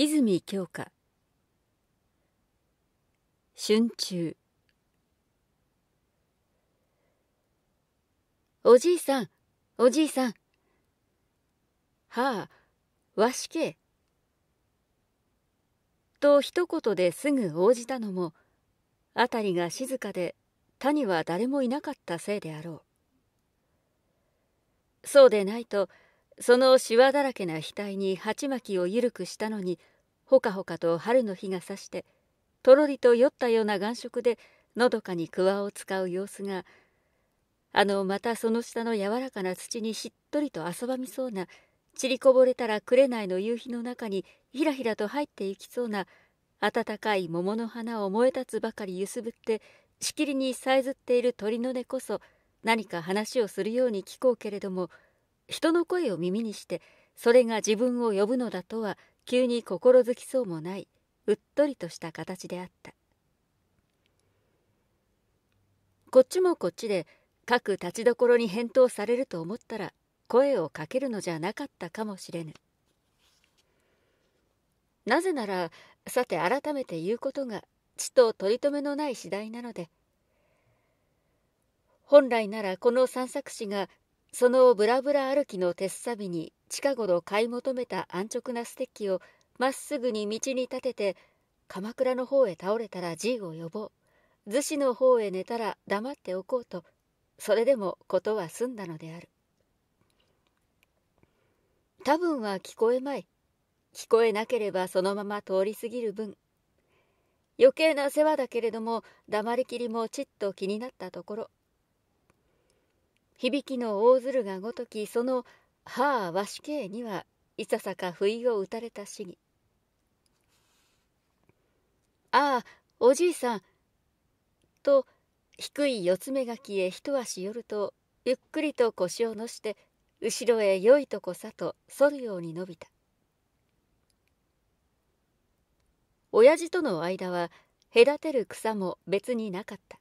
泉鏡花春秋おじいさんおじいさんはあわしけと一言ですぐ応じたのも辺りが静かで他には誰もいなかったせいであろうそうでないとそのしわだらけな額に鉢巻きを緩くしたのにほかほかと春の日がさしてとろりと酔ったような眼色でのどかに桑を使う様子があのまたその下の柔らかな土にしっとりと遊ばみそうな散りこぼれたら紅の夕日の中にひらひらと入っていきそうな暖かい桃の花を燃え立つばかりゆすぶってしきりにさえずっている鳥の音こそ何か話をするように聞こうけれども人の声を耳にしてそれが自分を呼ぶのだとは急に心づきそうもないうっとりとした形であったこっちもこっちで各立ちどころに返答されると思ったら声をかけるのじゃなかったかもしれぬなぜならさて改めて言うことがちと取り留めのない次第なので本来ならこの散策士がそのブラブラ歩きの鉄さビに近頃買い求めた安直なステッキをまっすぐに道に立てて鎌倉の方へ倒れたらじいを呼ぼう逗子の方へ寝たら黙っておこうとそれでも事は済んだのである多分は聞こえまい聞こえなければそのまま通り過ぎる分余計な世話だけれども黙りきりもちっと気になったところ響きの大鶴がごときそのはあわしけにはいささか不意を打たれた死に。ああおじいさんと低い四つ目がきへ一足寄るとゆっくりと腰をのして後ろへよいとこさと反るように伸びた親父との間は隔てる草も別になかった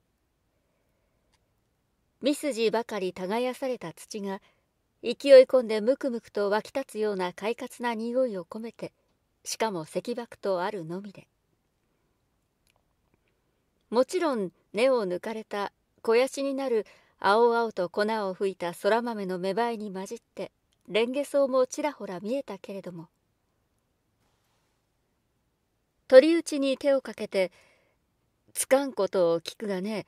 三筋ばかり耕された土が勢い込んでムクムクと湧き立つような快活な匂いを込めてしかも石爆とあるのみでもちろん根を抜かれた肥やしになる青々と粉を吹いた空豆の芽生えに混じってレンゲ草もちらほら見えたけれども鳥打ちに手をかけて「つかんことを聞くがね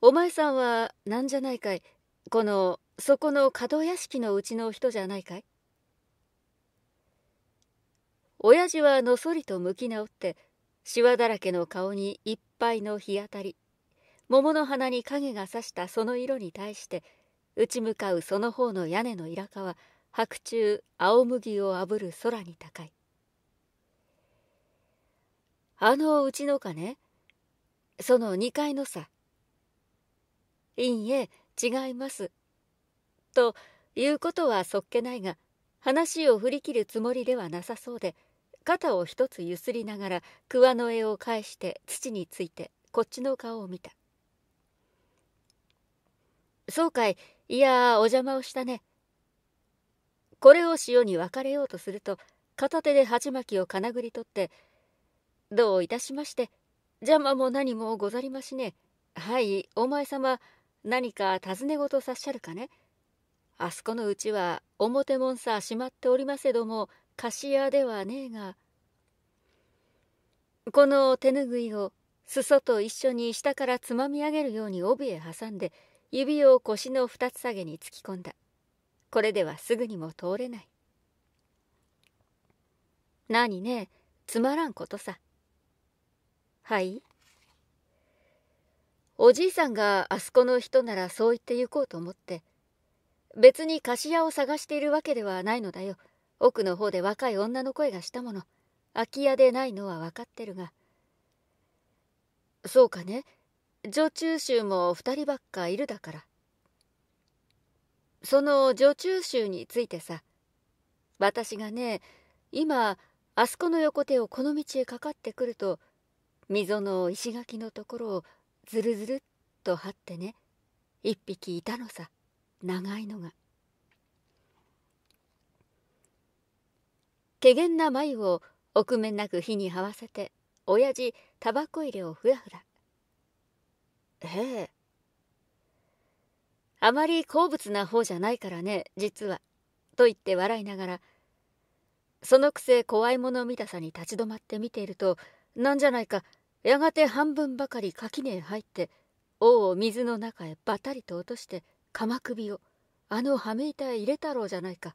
お前さんはなんじゃないかいこのそこの角屋敷のうちの人じゃないかい親父はのそりと向き直ってしわだらけの顔にいっぱいの日当たり桃の花に影がさしたその色に対して打ち向かうその方の屋根のいらは白昼青麦をあぶる空に高いあのうちのかねその2階のさいいえ違います。ということはそっけないが、話を振り切るつもりではなさそうで、肩を一つゆすりながら桑の絵を返して土についてこっちの顔を見た。そうかい、いやお邪魔をしたね。これを塩に分かれようとすると、片手で鉢巻きをかなぐり取って、どういたしまして、邪魔も何もござりましね。はい、お前様、何か尋ね事さっしゃるかねあそこのうちは表門さしまっておりませども貸し屋ではねえがこの手ぬぐいを裾と一緒に下からつまみ上げるように帯へ挟んで指を腰の二つ下げに突き込んだこれではすぐにも通れない何ねつまらんことさはいおじいさんがあそこの人ならそう言って行こうと思って。別に菓子屋を探しているわけではないのだよ。奥の方で若い女の声がしたもの。空き家でないのは分かってるが。そうかね。女中衆も二人ばっかいるだから。その女中衆についてさ。私がね、今、あそこの横手をこの道へかかってくると、溝の石垣のところをずるずるっと張ってね一匹いたのさ長いのが。けげんな眉を臆面なく火に這わせて親父タバコ入れをふらふらへえあまり好物な方じゃないからね実はと言って笑いながらそのくせ怖いもの見たさに立ち止まって見ているとなんじゃないかやがて半分ばかり垣根へ入って王を水の中へばたりと落として鎌首をあの羽目板へ入れたろうじゃないか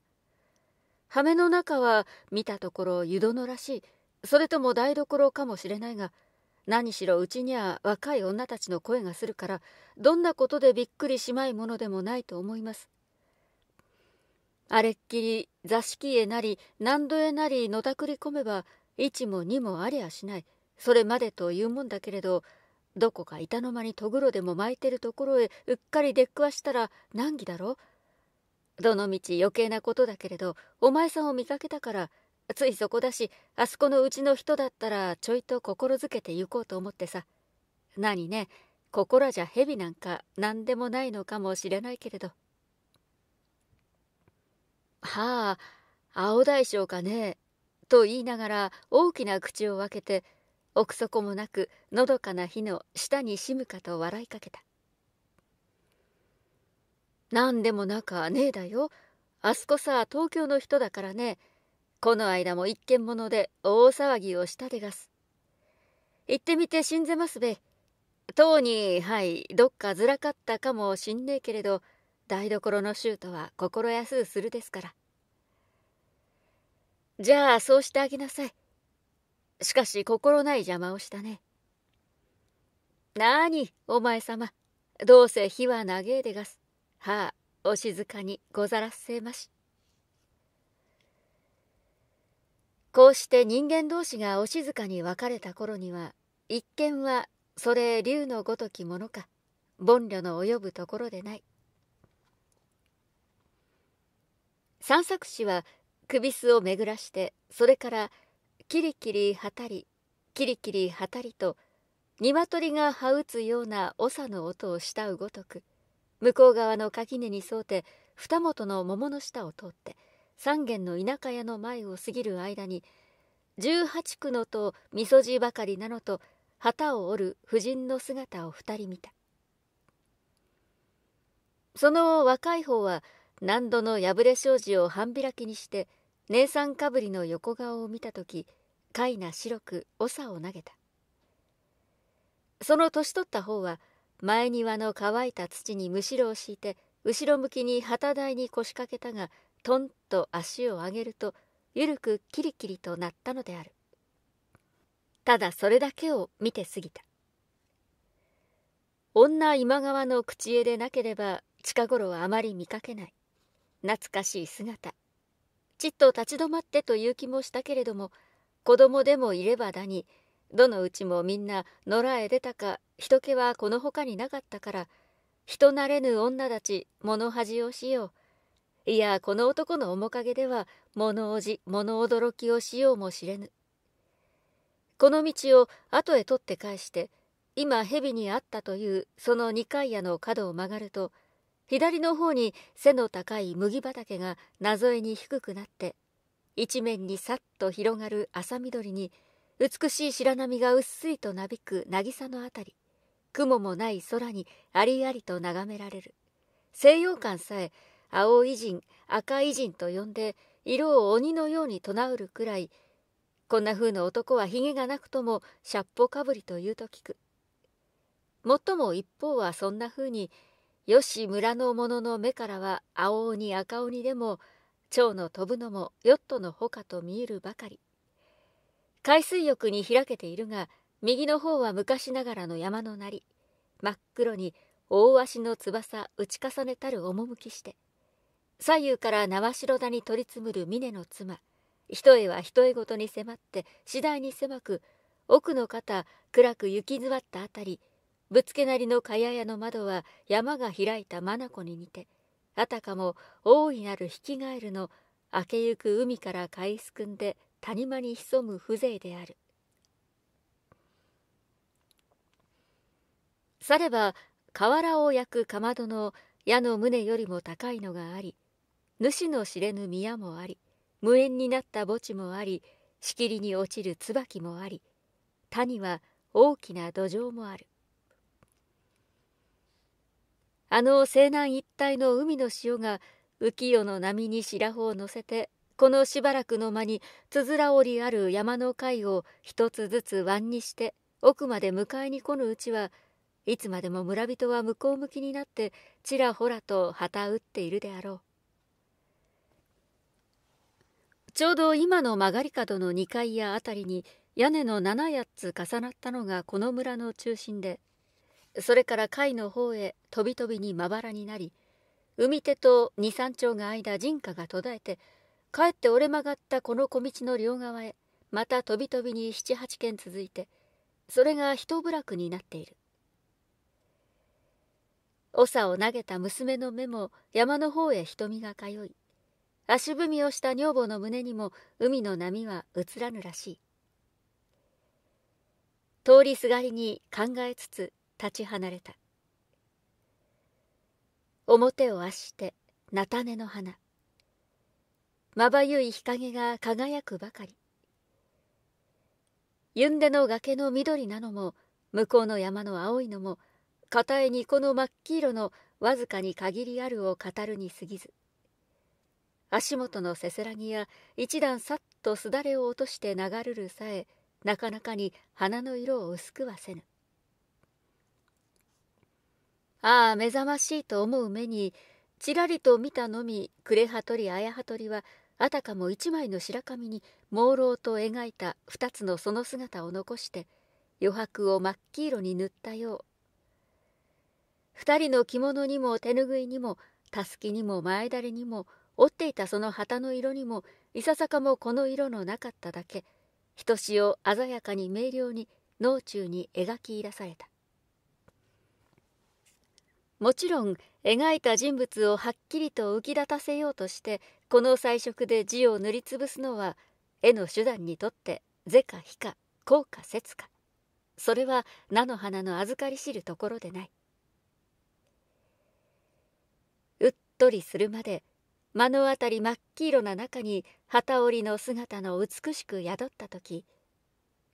羽目の中は見たところ湯殿らしいそれとも台所かもしれないが何しろうちには若い女たちの声がするからどんなことでびっくりしまいものでもないと思いますあれっきり座敷へなり何度へなりのたくり込めば一も二もありゃしないそれまでというもんだけれどどこか板の間にとぐろでも巻いてるところへうっかり出っくわしたら難儀だろどのみち余計なことだけれどお前さんを見かけたからついそこだしあそこのうちの人だったらちょいと心づけて行こうと思ってさ何ねここらじゃ蛇なんか何でもないのかもしれないけれどはあ青大将かねと言いながら大きな口を開けて奥底もなくのどかな火の下にしむかと笑いかけた何でもなかねえだよあそこさ東京の人だからねこの間も一軒者で大騒ぎをしたでがす行ってみて死んぜますべとうにはいどっかずらかったかもしんねえけれど台所のシュートは心安うするですからじゃあそうしてあげなさいしかし心ない邪魔をしたね。なあに、お前様。どうせ火は長えでがす。はあ、お静かにござらっせまし。こうして人間同士がお静かに別れた頃には、一見はそれ竜のごときものか、凡慮の及ぶところでない。散策士は首筋を巡らして、それからキリキリはたりキリキリはたりと鶏が羽打つような長の音をしたうごとく向こう側の垣根に沿うて二元の桃の下を通って三軒の田舎屋の前を過ぎる間に十八区のとみそじばかりなのと旗を折る婦人の姿を二人見たその若い方は何度の破れ障子を半開きにして姉さんかぶりの横顔を見た時かいな白く長を投げたその年取った方は前庭の乾いた土にむしろを敷いて後ろ向きに旗台に腰掛けたがとんと足を上げるとゆるくキリキリとなったのであるただそれだけを見て過ぎた女今川の口絵でなければ近頃はあまり見かけない懐かしい姿ちっと立ち止まってという気もしたけれども子供でもいればだにどのうちもみんな野良へ出たか人気はこのほかになかったから人なれぬ女たち物恥をしよういやこの男の面影では物おじ物驚きをしようもしれぬこの道を後へ取って返して今蛇に会ったというその二階屋の角を曲がると「左の方に背の高い麦畑が謎えに低くなって一面にさっと広がる朝緑に美しい白波がうっすいとなびく渚のあたり雲もない空にありありと眺められる西洋館さえ青偉人赤偉人と呼んで色を鬼のように唱うるくらいこんな風の男はひげがなくともしゃっぽかぶりというと聞くもっとも一方はそんな風によし村の者の目からは青鬼赤鬼でも蝶の飛ぶのもヨットのほかと見えるばかり海水浴に開けているが右の方は昔ながらの山のなり真っ黒に大足の翼打ち重ねたる趣して左右から縄代田に取り積むる峰の妻一重は一重ごとに迫って次第に狭く奥の肩暗く行き詰まったあたりぶつけなりのかややの窓は山が開いた眼に似てあたかも大いなる引き返るの明けゆく海から海すくんで谷間に潜む風情であるされば瓦を焼くかまどの矢の胸よりも高いのがあり主の知れぬ宮もあり無縁になった墓地もありしきりに落ちる椿もあり谷は大きな土壌もあるあの西南一帯の海の潮が浮世の波に白穂を乗せてこのしばらくの間につづら折りある山の貝を一つずつ湾にして奥まで迎えに来ぬうちはいつまでも村人は向こう向きになってちらほらと旗打っているであろう。ちょうど今の曲がり角の2階や辺りに屋根の7やつ重なったのがこの村の中心でそれから海の方へとびとびにまばらになり海手と二三丁が間人家が途絶えてかえって折れ曲がったこの小道の両側へまたとびとびに七八軒続いてそれが一部落になっている長を投げた娘の目も山の方へ瞳が通い足踏みをした女房の胸にも海の波は映らぬらしい通りすがりに考えつつ立ち離れた表を足して菜種の花まばゆい日陰が輝くばかりゆんでの崖の緑なのも向こうの山の青いのも片えにこの真っ黄色のわずかに限りあるを語るに過ぎず足元のせせらぎや一段さっとすだれを落として流るるさえなかなかに花の色を薄くはせぬああ目覚ましいと思う目にちらりと見たのみ呉羽鳥綾羽鳥はあたかも一枚の白紙に朦朧と描いた二つのその姿を残して余白を真っ黄色に塗ったよう二人の着物にも手ぬぐいにもたすきにも前だれにも折っていたその旗の色にもいささかもこの色のなかっただけひとしお鮮やかに明瞭に脳中に描き出されたもちろん描いた人物をはっきりと浮き立たせようとしてこの彩色で字を塗りつぶすのは絵の手段にとって是か非か効か説かそれは菜の花の預かり知るところでないうっとりするまで目の当たり真っ黄色な中に機織りの姿の美しく宿った時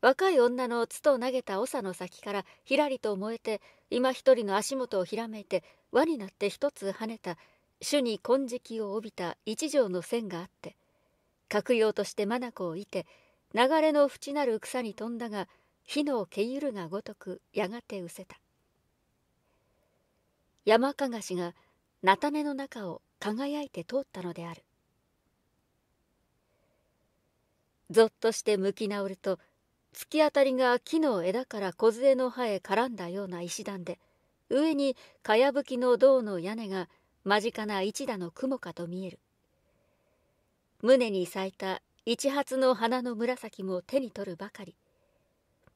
若い女の筒を投げた長の先からひらりと燃えて今一人の足元をひらめいて輪になって一つ跳ねた主に金色を帯びた一条の線があって閣用として眼を射て流れの淵なる草に飛んだが火の毛ゆるがごとくやがて失せた山かがしが菜種の中を輝いて通ったのであるぞっとして向き直ると突き当たりが木の枝から梢の葉へ絡んだような石段で上にかやぶきの銅の屋根が間近な一打の雲かと見える胸に咲いた一発の花の紫も手に取るばかり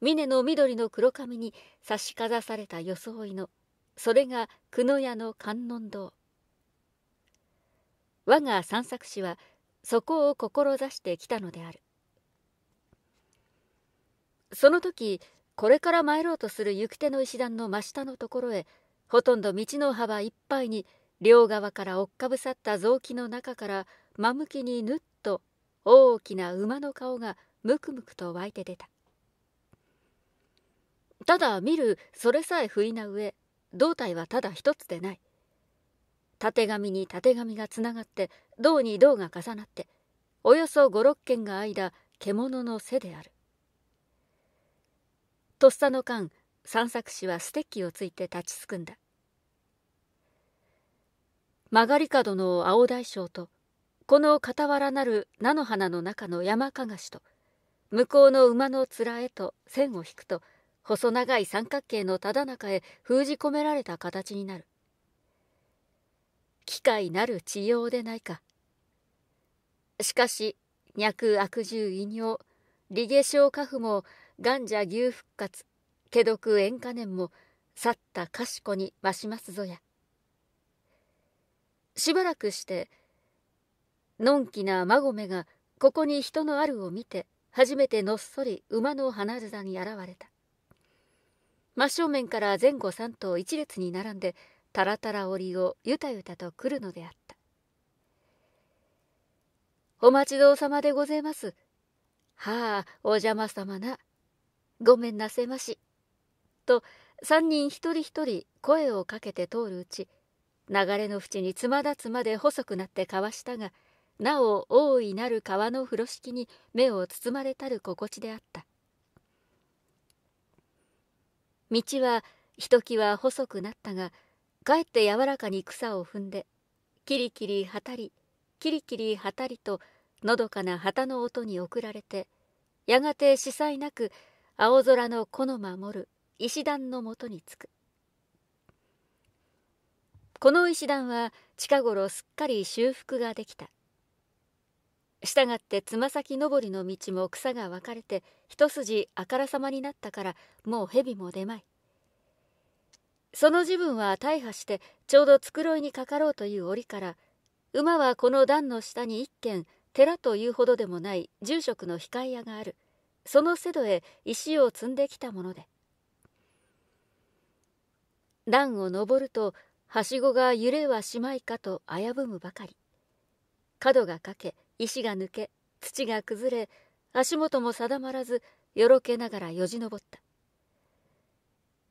峰の緑の黒髪に差しかざされた装いのそれが久野屋の観音堂我が散策士はそこを志してきたのであるその時これから参ろうとする行く手の石段の真下のところへほとんど道の幅いっぱいに両側から追っかぶさった雑木の中から真向きにぬっと大きな馬の顔がむくむくと湧いて出たただ見るそれさえ不意な上胴体はただ一つでないたてがみにたてがみがつながって胴に胴が重なっておよそ56軒が間獣の背であるとっさの間散策士はステッキをついて立ちすくんだ曲がり角の青大将とこの傍らなる菜の花の中の山かがしと向こうの馬の面へと線を引くと細長い三角形のただ中へ封じ込められた形になる機械なる治療でないかしかし脈悪獣異尿利下症家父も元者牛復活解毒塩化年も去ったかしこに増しますぞやしばらくしてのんきな馬込がここに人のあるを見て初めてのっそり馬の花れ座に現れた真正面から前後三頭一列に並んでタラタラ織をゆたゆたと来るのであったお待ちどうさまでございますはあお邪魔様なごめんなせまし」と三人一人一人声をかけて通るうち流れの縁につまだつまで細くなってかわしたがなお大いなる川の風呂敷に目を包まれたる心地であった道はひときわ細くなったがかえって柔らかに草を踏んでキリキリはたりキリキリはたりとのどかな旗の音に送られてやがて司祭なく青空の子の守る石段のもとに着くこの石段は近頃すっかり修復ができたしたがってつま先登りの道も草が分かれて一筋あからさまになったからもう蛇も出まいその時分は大破してちょうど繕いにかかろうという折から馬はこの段の下に一軒寺というほどでもない住職の控え屋があるその瀬戸へ石を積んできたもので段を登るとはしごが揺れはしまいかと危ぶむばかり角が欠け石が抜け土が崩れ足元も定まらずよろけながらよじ登った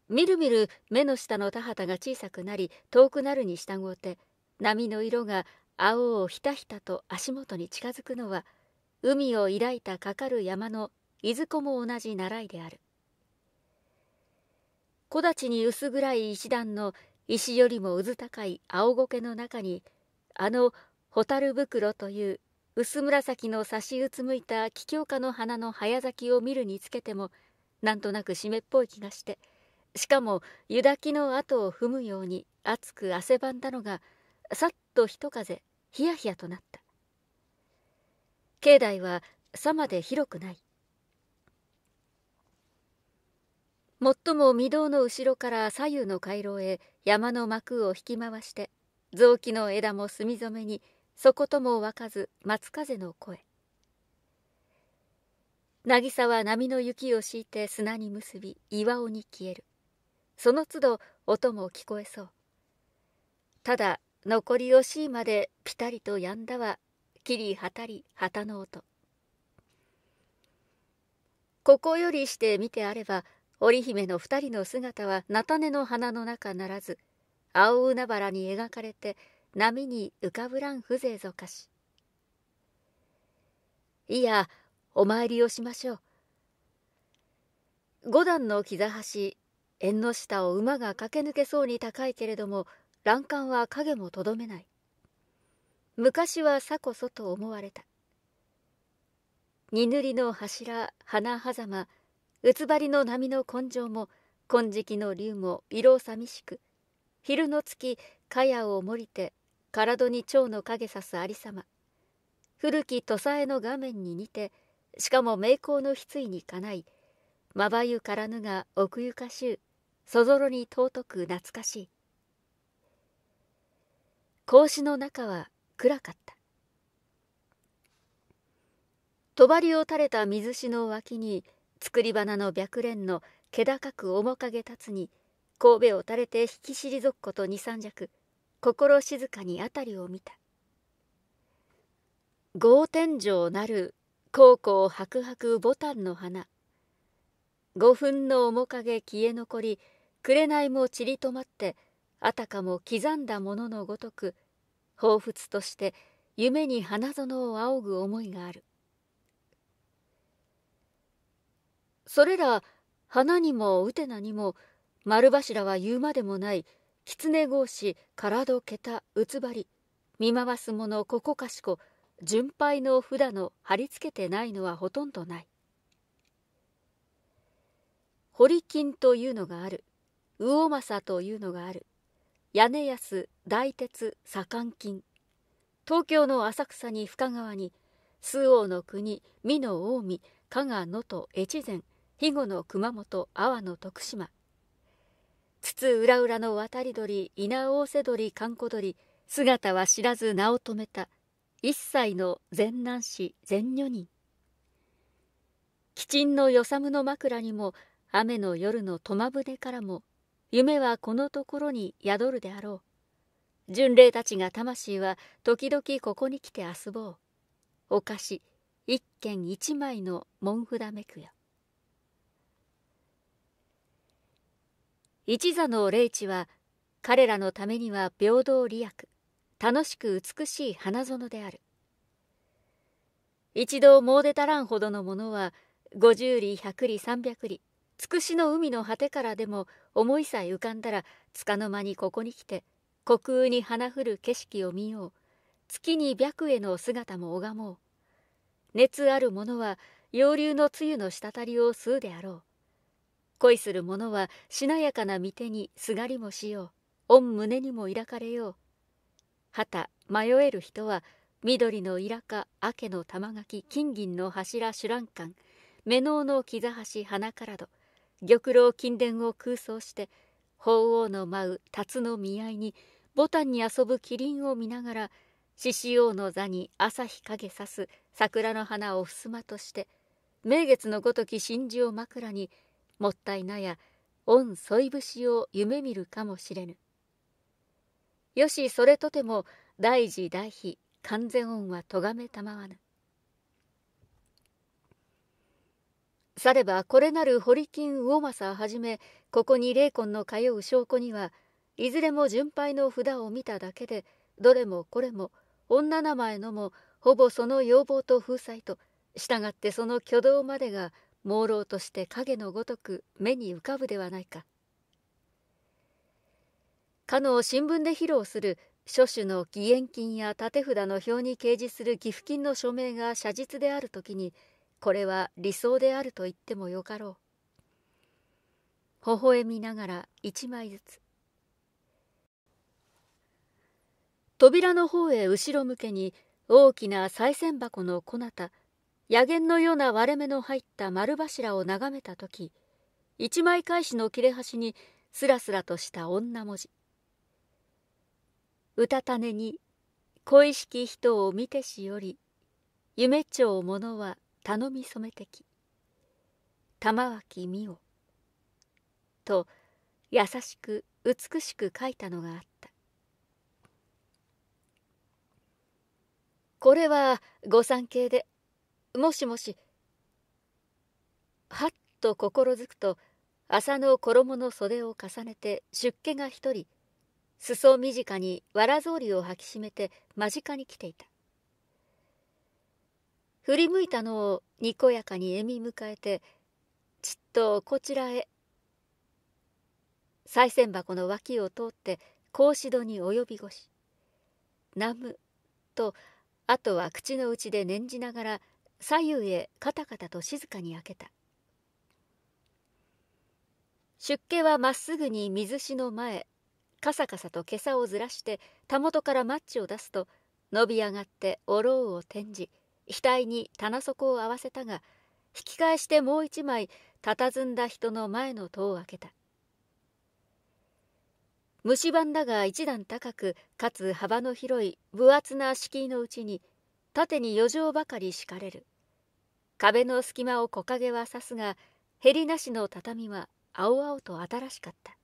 みるみる目の下の田畑が小さくなり遠くなるに従うて波の色が青をひたひたと足元に近づくのは海を抱いたかかる山のいずこも同じ習いである木立に薄暗い石段の石よりもうず高い青苔の中にあの蛍袋という薄紫の差しうつむいた桔梗花の花の早咲きを見るにつけてもなんとなく湿っぽい気がしてしかも湯炊きの跡を踏むように熱く汗ばんだのがさっと一風ひやひやとなった境内はさまで広くない最も御堂の後ろから左右の回廊へ山の幕を引き回して雑木の枝も墨染めにそことも湧かず松風の声渚は波の雪を敷いて砂に結び岩尾に消えるその都度音も聞こえそうただ残り惜しいまでぴたりとやんだはきりはたり旗の音ここよりして見てあれば織姫の二人の姿は菜種の花の中ならず青海原に描かれて波に浮かぶらん風情ぞかしいやお参りをしましょう五段の膝端縁の下を馬が駆け抜けそうに高いけれども欄干は影もとどめない昔はさこそと思われた二塗りの柱花狭間うつばりの波の根性も金色の竜も色寂しく昼の月かやをもりて体に蝶の影さすありさま古き土佐絵の画面に似てしかも名工の失意にかないまばゆからぬが奥ゆかしゅうそぞろに尊く懐かしい格子の中は暗かった帳を垂れた水しの脇に作り花の白蓮の気高く面影立つに神戸を垂れて引き退くこと二三尺心静かに辺りを見た豪天井なる高校白白牡丹の花五分の面影消え残り紅も散り止まってあたかも刻んだもののごとく彷彿として夢に花園を仰ぐ思いがあるそれら花にもウテナにも丸柱は言うまでもない狐格子体桁うつばり見回すものここかしこ純牌の札の貼り付けてないのはほとんどない堀金というのがある魚政というのがある屋根安大鉄左官金東京の浅草に深川に周王の国美濃近江加賀能登越前肥後の熊本阿波の徳島津々浦々の渡り鳥稲大瀬鳥観光鳥姿は知らず名を止めた一切の善男子善女人吉んのよさむの枕にも雨の夜の苫舟からも夢はこのところに宿るであろう巡礼たちが魂は時々ここに来て遊ぼうお菓子一軒一枚の文札めくや一座の霊地は彼らのためには平等利益楽しく美しい花園である一度詣でたらんほどのものは五十里百里三百里つくしの海の果てからでも思いさえ浮かんだらつかの間にここに来て虚空に花降る景色を見よう月に白への姿も拝もう熱ある者は洋流の露の滴りを吸うであろう恋する者はしなやかな御手にすがりもしよう御胸にも抱かれようはた迷える人は緑のイラカ明の玉垣金銀の柱手乱館目能の木座橋花からど玉露金殿を空想して鳳凰の舞う辰の見合いに牡丹に遊ぶ麒麟を見ながら獅子王の座に朝日影さす桜の花を襖として名月のごとき真珠を枕にもったいなや御添い節を夢見るかもしれぬよしそれとても大事大悲完全恩は咎めたまわぬさればこれなる堀金魚政はじめここに霊魂の通う証拠にはいずれも順配の札を見ただけでどれもこれも女名前のもほぼその要望と風采と従ってその挙動までが朦朧として影のごとく目に浮かぶではないかかの新聞で披露する諸種の義援金や立て札の表に掲示する寄付金の署名が写実であるときにこれは理想であると言ってもよかろう微笑みながら一枚ずつ扉の方へ後ろ向けに大きな賽銭箱のこなた野源のような割れ目の入った丸柱を眺めた時一枚返しの切れ端にすらすらとした女文字「うたたねに恋しき人を見てしより夢蝶ものは頼み染めてき玉脇美代」と優しく美しく書いたのがあったこれは御三家でもしもし。はっと心づくと、麻の衣の袖を重ねて出家が一人、裾近に藁草履を履きしめて間近に来ていた。振り向いたのをにこやかに笑み迎えて、ちっとこちらへ。賽銭箱の脇を通って、格子戸に及び腰。ナムと、あとは口の内で念じながら、左右へカタカタと静かに開けた出家はまっすぐに水しの前カサカサと袈裟をずらしてたもとからマッチを出すと伸び上がっておろうを転じ額に棚底を合わせたが引き返してもう一枚佇んだ人の前の戸を開けた虫板だが一段高くかつ幅の広い分厚な敷居のうちに「縦に余剰ばかり敷かれる壁の隙間を木陰はさすがへりなしの畳は青々と新しかった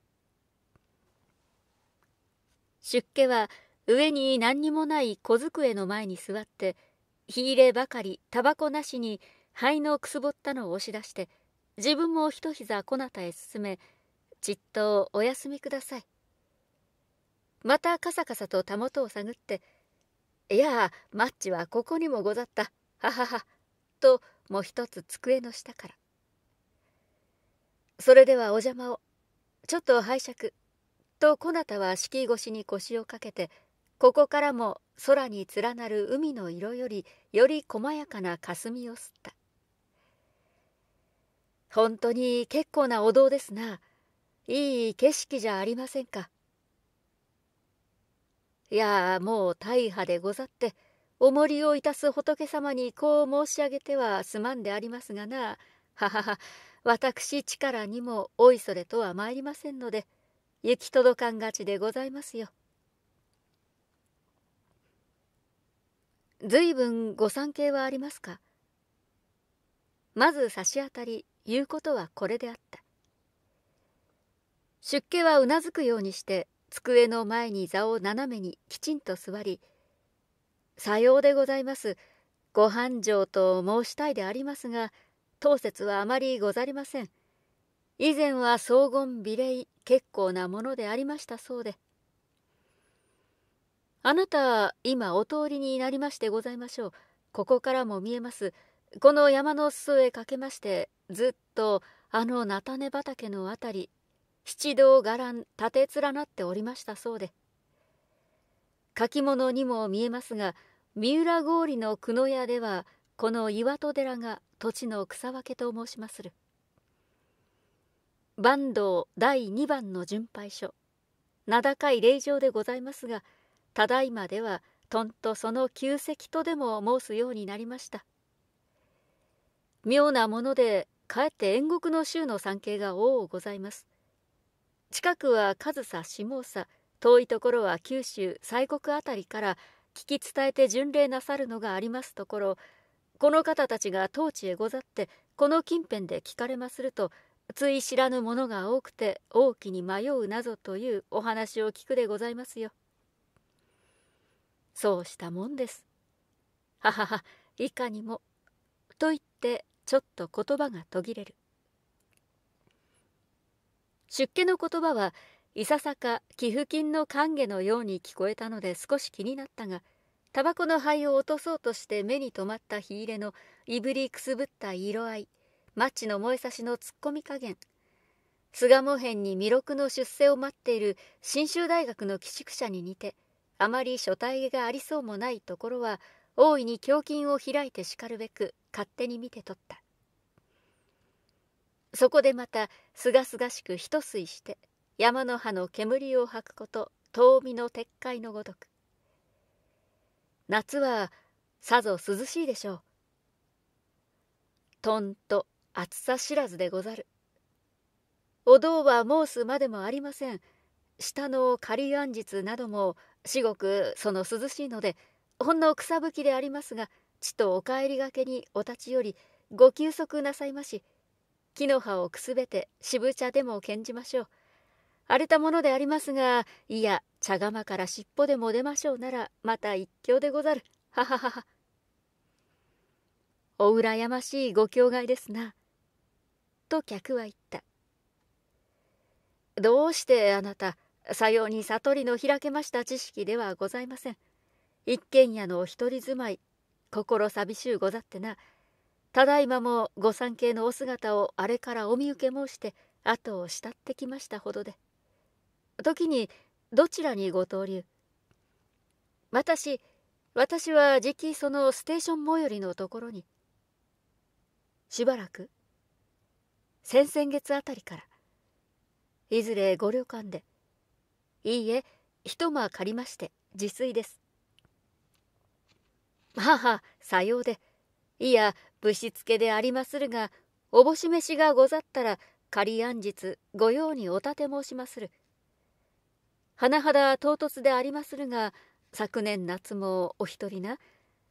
出家は上に何にもない小机の前に座って火入ればかりタバコなしに灰のくすぼったのを押し出して自分も一膝こなたへ進めじっとお休みくださいまたカサカサとたもとを探っていやあマッチはここにもござったはははともう一つ机の下からそれではお邪魔をちょっと拝借とこなたは敷居越しに腰をかけてここからも空に連なる海の色よりより細やかな霞を吸った本当に結構なお堂ですないい景色じゃありませんかいやもう大破でござってお守をいたす仏様にこう申し上げてはすまんでありますがなははは私力にもおいそれとは参りませんので行き届かんがちでございますよ。随分ご参詣はありますかまず差し当たり言うことはこれであった出家はうなずくようにして机の前に座を斜めにきちんと座り「さようでございますご繁盛と申したいでありますが当節はあまりござりません」以前は荘厳美麗結構なものでありましたそうであなた今お通りになりましてございましょうここからも見えますこの山の裾へかけましてずっとあの菜種畑のあたり七道伽藍立て連なっておりましたそうで書き物にも見えますが三浦郡の久野屋ではこの岩戸寺が土地の草分けと申しまする坂東第2番の巡拝所名高い霊場でございますがただいまではとんとその旧跡とでも申すようになりました妙なものでかえって縁国の州の参詣が多うございます近くは上総下総遠いところは九州西国あたりから聞き伝えて巡礼なさるのがありますところこの方たちが当地へござってこの近辺で聞かれまするとつい知らぬものが多くて大きに迷うなぞというお話を聞くでございますよ。そうしたもんです。ははは、いかにも。と言ってちょっと言葉が途切れる。出家の言葉はいささか寄付金の歓迎のように聞こえたので少し気になったがタバコの灰を落とそうとして目に留まった火入れのいぶりくすぶった色合いマッチの燃えさしの突っ込み加減菅茂辺に弥勒の出世を待っている信州大学の寄宿舎に似てあまり所帯がありそうもないところは大いに胸筋を開いてしかるべく勝手に見て取ったそこでまたすがすがしく一吸いして山の葉の煙を吐くこと遠見の撤回のごとく夏はさぞ涼しいでしょうとんと暑さ知らずでござるお堂は申すまでもありません下の仮安術なども至極その涼しいのでほんの草吹きでありますがちとお帰りがけにお立ち寄りご休息なさいまし木の葉をくすべて渋茶でも献じましょう荒れたものでありますがいや茶釜から尻尾でも出ましょうならまた一興でござるははははお羨ましいご境外ですな」と客は言った「どうしてあなたさように悟りの開けました知識ではございません一軒家のお一人住まい心寂しゅうござってなただいまも御三家のお姿をあれからお見受け申して後を慕ってきましたほどで時にどちらにご投留私私はじきそのステーション最寄りのところにしばらく先々月あたりからいずれご旅館でいいえ一間借りまして自炊です母さようでいやぶしつけでありまするがおぼししがござったら仮安日御用にお立て申しまする甚だ唐突でありまするが昨年夏もお一人な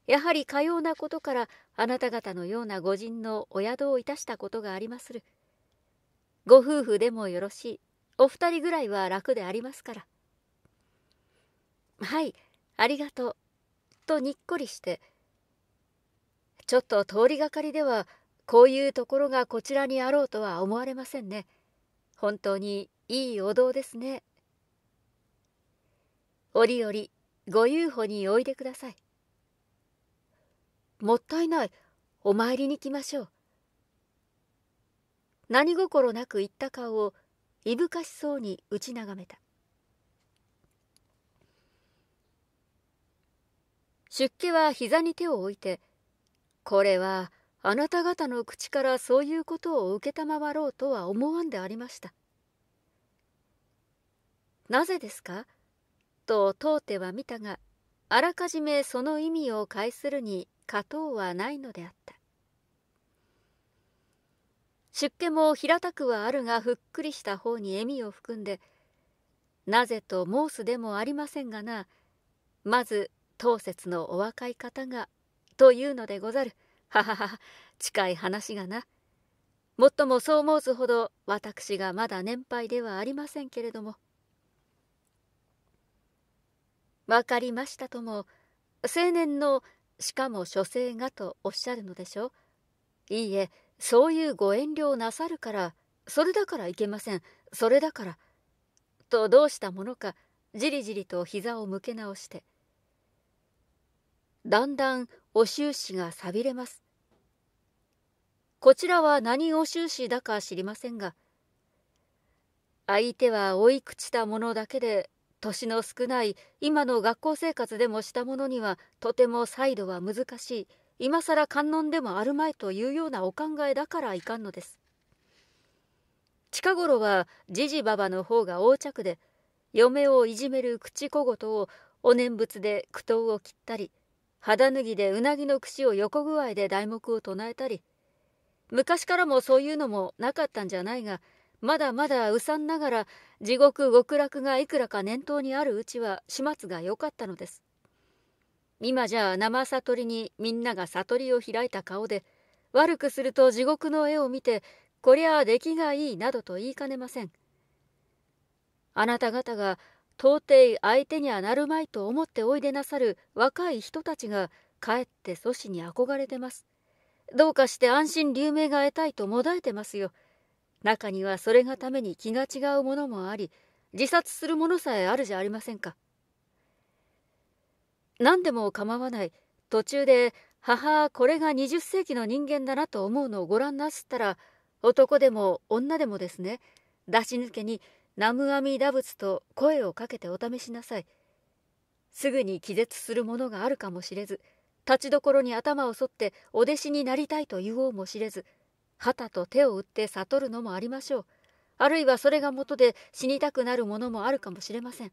やはりかようなことからあなた方のようなご人のお宿をいたしたことがありまするご夫婦でもよろしいお二人ぐらいは楽でありますからはいありがとうとにっこりしてちょっと通りがかりではこういうところがこちらにあろうとは思われませんね本当にいいお堂ですね折々ご遊歩においでくださいもったいないお参りに来ましょう何心なく言った顔をいぶかしそうに打ち眺めた出家は膝に手を置いてこれはあなた方の口からそういうことを承ろうとは思わんでありましたなぜですかと問うては見たがあらかじめその意味を介するにとうはないのであった出家も平たくはあるがふっくりした方に笑みを含んで「なぜと申すでもありませんがなまず当節のお若い方がというのでござる。ははは、近い話がな。もっともそう思う。ほど私がまだ年配ではありませんけれども。わかりましたとも、青年のしかも書生がとおっしゃるのでしょう。いいえ、そういうご遠慮をなさるから、それだからいけません、それだから。とどうしたものか、じりじりと膝を向け直して。だんだんお収支が錆びれます。こちらは何お収支だか知りませんが、相手は追い朽ちたものだけで、年の少ない今の学校生活でもしたものには、とても再度は難しい、今更観音でもあるまいというようなお考えだからいかんのです。近頃はじじばばの方が横着で、嫁をいじめる口小言をお念仏で苦闘を切ったり、肌脱ぎでうなぎの串を横具合で題目を唱えたり昔からもそういうのもなかったんじゃないがまだまだうさんながら地獄極楽がいくらか念頭にあるうちは始末が良かったのです今じゃ生悟りにみんなが悟りを開いた顔で悪くすると地獄の絵を見てこりゃあ出来がいいなどと言いかねませんあなた方が到底相手にはなるまいと思っておいでなさる若い人たちがかえって阻止に憧れてますどうかして安心留名が得たいともだえてますよ中にはそれがために気が違うものもあり自殺するものさえあるじゃありませんか何でも構わない途中で母これが20世紀の人間だなと思うのをご覧なすったら男でも女でもですね出し抜けに南無阿弥陀仏と声をかけてお試しなさい。すぐに気絶するものがあるかもしれず、立ちどころに頭を剃ってお弟子になりたいと言おうも知れず、旗と手を打って悟るのもありましょう。あるいはそれが元で死にたくなるものもあるかもしれません。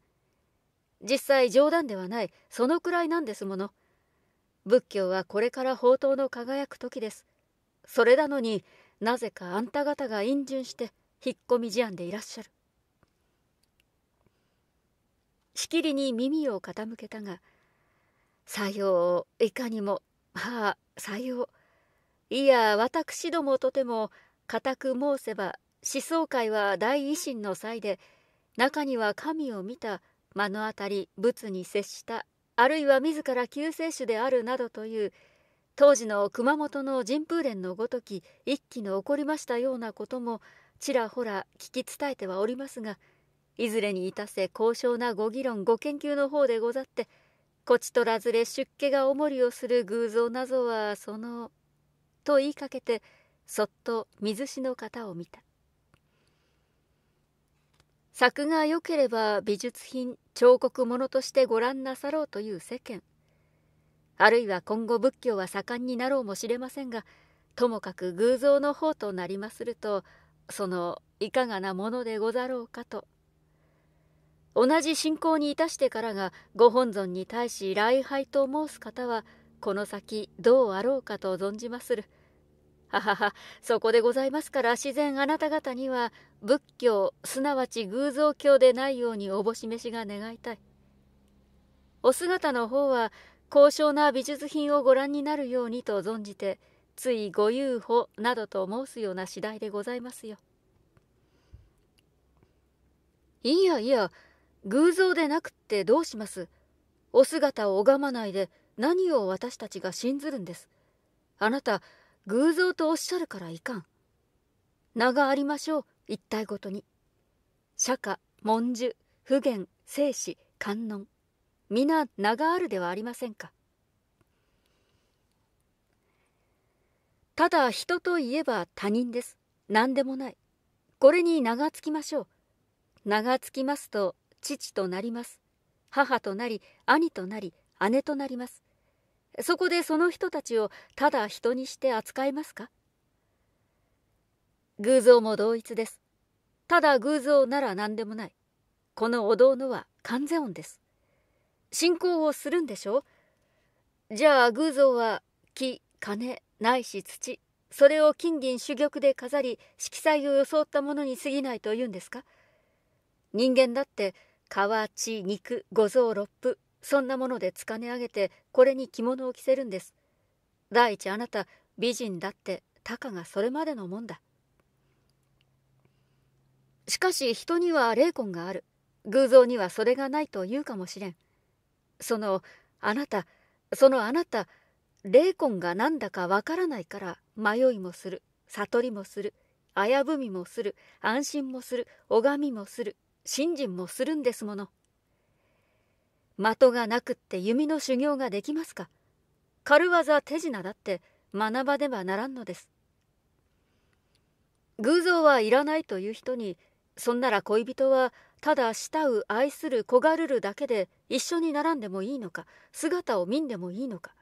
実際冗談ではない、そのくらいなんですもの。仏教はこれから宝刀の輝く時です。それなのになぜかあんた方が陰順して引っ込み思案でいらっしゃる。しきりに耳を傾けたが「さよういかにもはあさよういや私どもとても固く申せば思想界は大維新の際で中には神を見た目の当たり仏に接したあるいは自ら救世主であるなどという当時の熊本の神風連のごとき一揆の起こりましたようなこともちらほら聞き伝えてはおりますがいずれにいたせ高尚なご議論ご研究の方でござってこちとらずれ出家がおもりをする偶像なぞはその」と言いかけてそっと水しの方を見た作が良ければ美術品彫刻物としてご覧なさろうという世間あるいは今後仏教は盛んになろうもしれませんがともかく偶像の方となりまするとそのいかがなものでござろうかと同じ信仰にいたしてからがご本尊に対し礼拝と申す方はこの先どうあろうかと存じまする。ははは、そこでございますから自然あなた方には仏教すなわち偶像教でないようにおぼししが願いたい。お姿の方は高尚な美術品をご覧になるようにと存じてついご遊歩などと申すような次第でございますよ。いやいや偶像でなくってどうしますお姿を拝まないで何を私たちが信ずるんですあなた偶像とおっしゃるからいかん名がありましょう一体ごとに釈迦文殊普賢聖子観音皆名があるではありませんかただ人といえば他人です何でもないこれに名がつきましょう名がつきますと父となります。母となり、兄となり、姉となります。そこでその人たちをただ人にして扱いますか偶像も同一です。ただ偶像なら何でもない。このお堂のは完全音です。信仰をするんでしょうじゃあ偶像は木、金、ないし土、それを金銀珠玉で飾り、色彩を装ったものに過ぎないと言うんですか人間だって皮血肉五臓六腑そんなものでつかね上げてこれに着物を着せるんです第一あなた美人だってたかがそれまでのもんだしかし人には霊魂がある偶像にはそれがないと言うかもしれんそのあなたそのあなた霊魂が何だかわからないから迷いもする悟りもする危ぶみもする安心もする拝みもする信心もするんですもの的がなくって弓の修行ができますか軽業手品だって学ばねばならんのです偶像はいらないという人にそんなら恋人はただ慕う愛する焦がるるだけで一緒に並んでもいいのか姿を見んでもいいのか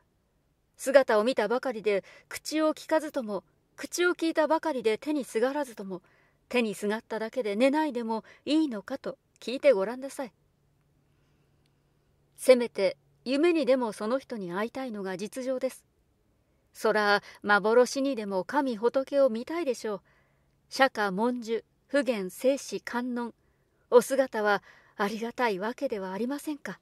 姿を見たばかりで口を聞かずとも口を聞いたばかりで手にすがらずとも手にすがっただけで寝ないでもいいのかと聞いてごらんなさいせめて夢にでもその人に会いたいのが実情ですそら幻にでも神仏を見たいでしょう釈迦文殊普賢聖子観音お姿はありがたいわけではありませんか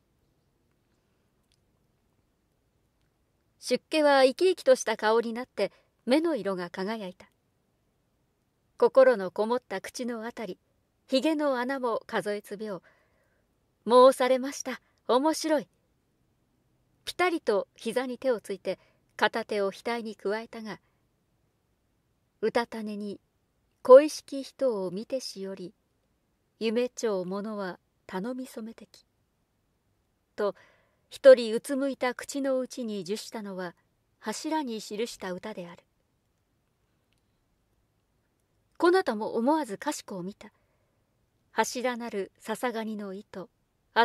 出家は生き生きとした顔になって目の色が輝いた心のこもった口のあたりひげの穴も数えつびょう申されました面白いぴたりと膝に手をついて片手を額に加えたがうたた寝に恋しき人を見てしより夢蝶者は頼み染めてき」と一人うつむいた口のうちに受したのは柱に記した歌であるこなたも思わずかしこを見た柱なる笹がにの糸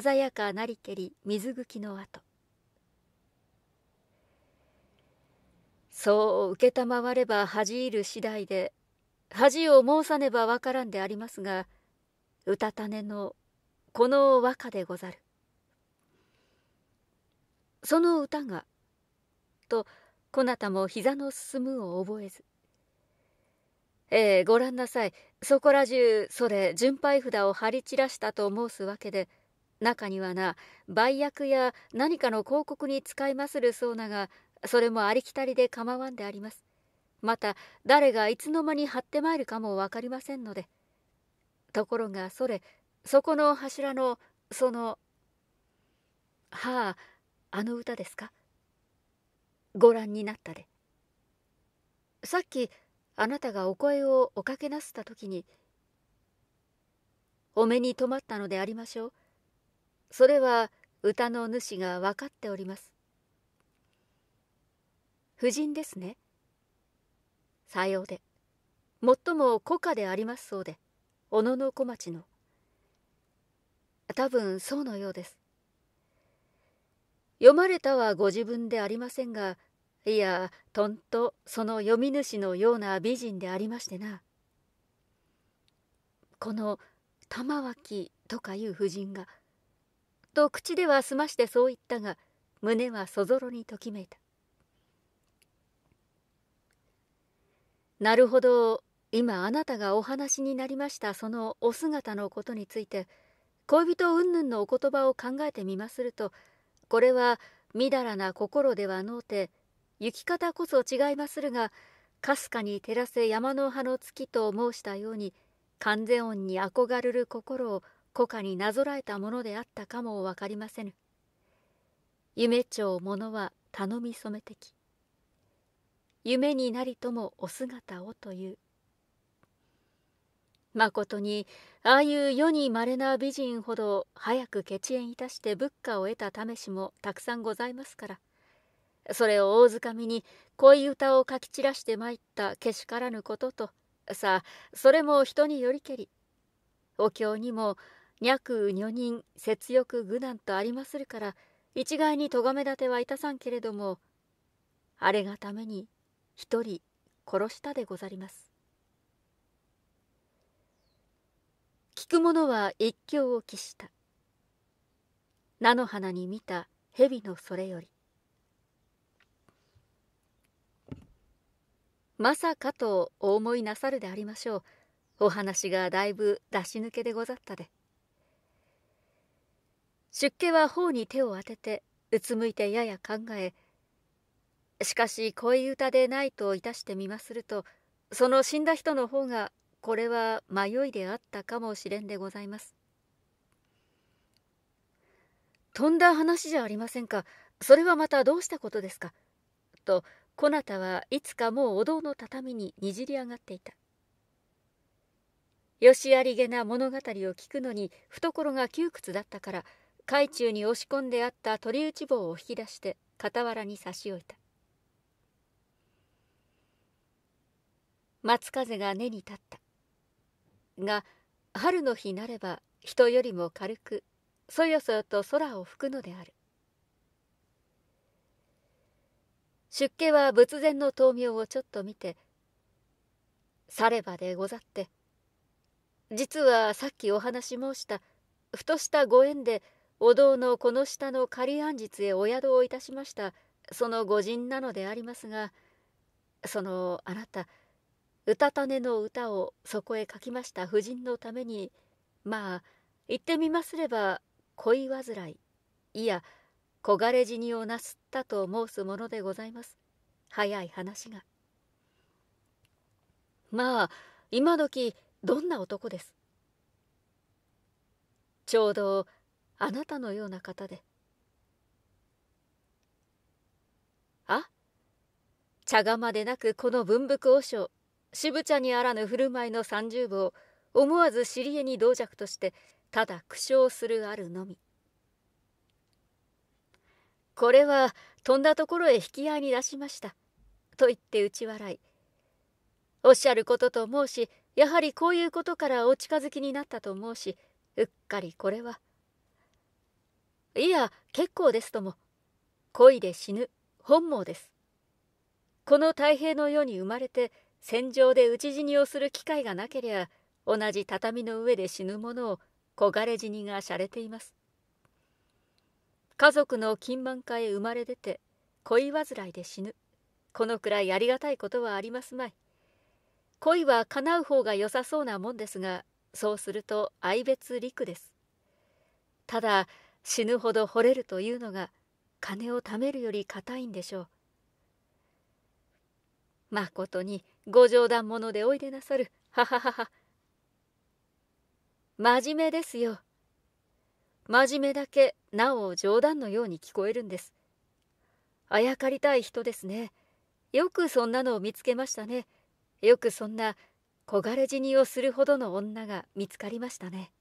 鮮やかなりけり水ぐきの跡そう承れば恥入る次第で恥を申さねばわからんでありますがうたた寝のこの和歌でござるその歌がとこなたも膝の進むを覚えずえー、ご覧なさいそこら中それ順配札を張り散らしたと申すわけで中にはな売約や何かの広告に使いまするそうながそれもありきたりで構わんでありますまた誰がいつの間に張ってまいるかも分かりませんのでところがそれそこの柱のそのはああの歌ですかご覧になったでさっきあなたがお声をおかけなすった時にお目に留まったのでありましょうそれは歌の主が分かっております夫人ですねさようで最も古家でありますそうで小野の小町の多分そうのようです読まれたはご自分でありませんがいやとんとその読み主のような美人でありましてなこの玉脇とかいう夫人がと口では済ましてそう言ったが胸はそぞろにときめいたなるほど今あなたがお話になりましたそのお姿のことについて恋人云々のお言葉を考えてみまするとこれはみだらな心ではのうて行き方こそ違いまするがかすかに照らせ山の葉の月と申したように観世音に憧れる心をこかになぞらえたものであったかも分かりませぬ夢蝶者は頼み染めてき夢になりともお姿をというまことにああいう世にまれな美人ほど早く決縁いたして仏家を得た試しもたくさんございますからそれを大掴かみに恋歌を書き散らしてまいったけしからぬこととさあそれも人によりけりお経にも脈女人節欲愚難とありまするから一概に咎め立てはいたさんけれどもあれがために一人殺したでござります聞く者は一興を期した菜の花に見た蛇のそれよりまさかとお思いなさるでありましょうお話がだいぶ出し抜けでござったで出家は頬に手を当ててうつむいてやや考えしかし恋歌でないといたしてみまするとその死んだ人の方がこれは迷いであったかもしれんでございますとんだ話じゃありませんかそれはまたどうしたことですかとこなたはいつかもうお堂の畳ににじり上がっていたよしありげな物語を聞くのに懐が窮屈だったから海中に押し込んであった鳥打ち棒を引き出して傍らに差し置いた松風が根に立ったが春の日なれば人よりも軽くそよそよと空を吹くのである出家は仏前の灯明をちょっと見て「さればでござって実はさっきお話申したふとしたご縁でお堂のこの下の仮安日へお宿をいたしましたその御人なのでありますがそのあなた歌ねの歌をそこへ書きました夫人のためにまあ言ってみますれば恋煩いいや焦がれ死にをなすったと申すものでございます早い話がまあ今時どんな男ですちょうどあなたのような方であ茶釜でなくこの文福和尚渋茶にあらぬ振る舞いの三十部を思わず知りいに同弱としてただ苦笑するあるのみ。これは飛んだところへ引き合いに出しました」と言って打ち笑い「おっしゃることと申しやはりこういうことからお近づきになったと思うしうっかりこれは」「いや結構ですとも恋で死ぬ本望です」この太平の世に生まれて戦場で討ち死にをする機会がなけりゃ同じ畳の上で死ぬ者を焦がれ死にがしゃれています家族の金満家へ生まれ出て恋煩いで死ぬこのくらいありがたいことはありますまい恋は叶う方が良さそうなもんですがそうすると愛別陸ですただ死ぬほど惚れるというのが金を貯めるより固いんでしょうまことにご冗談者でおいでなさるはははは真面目ですよ真面目だけなお冗談のように聞こえるんですあやかりたい人ですねよくそんなのを見つけましたねよくそんな焦がれ死にをするほどの女が見つかりましたね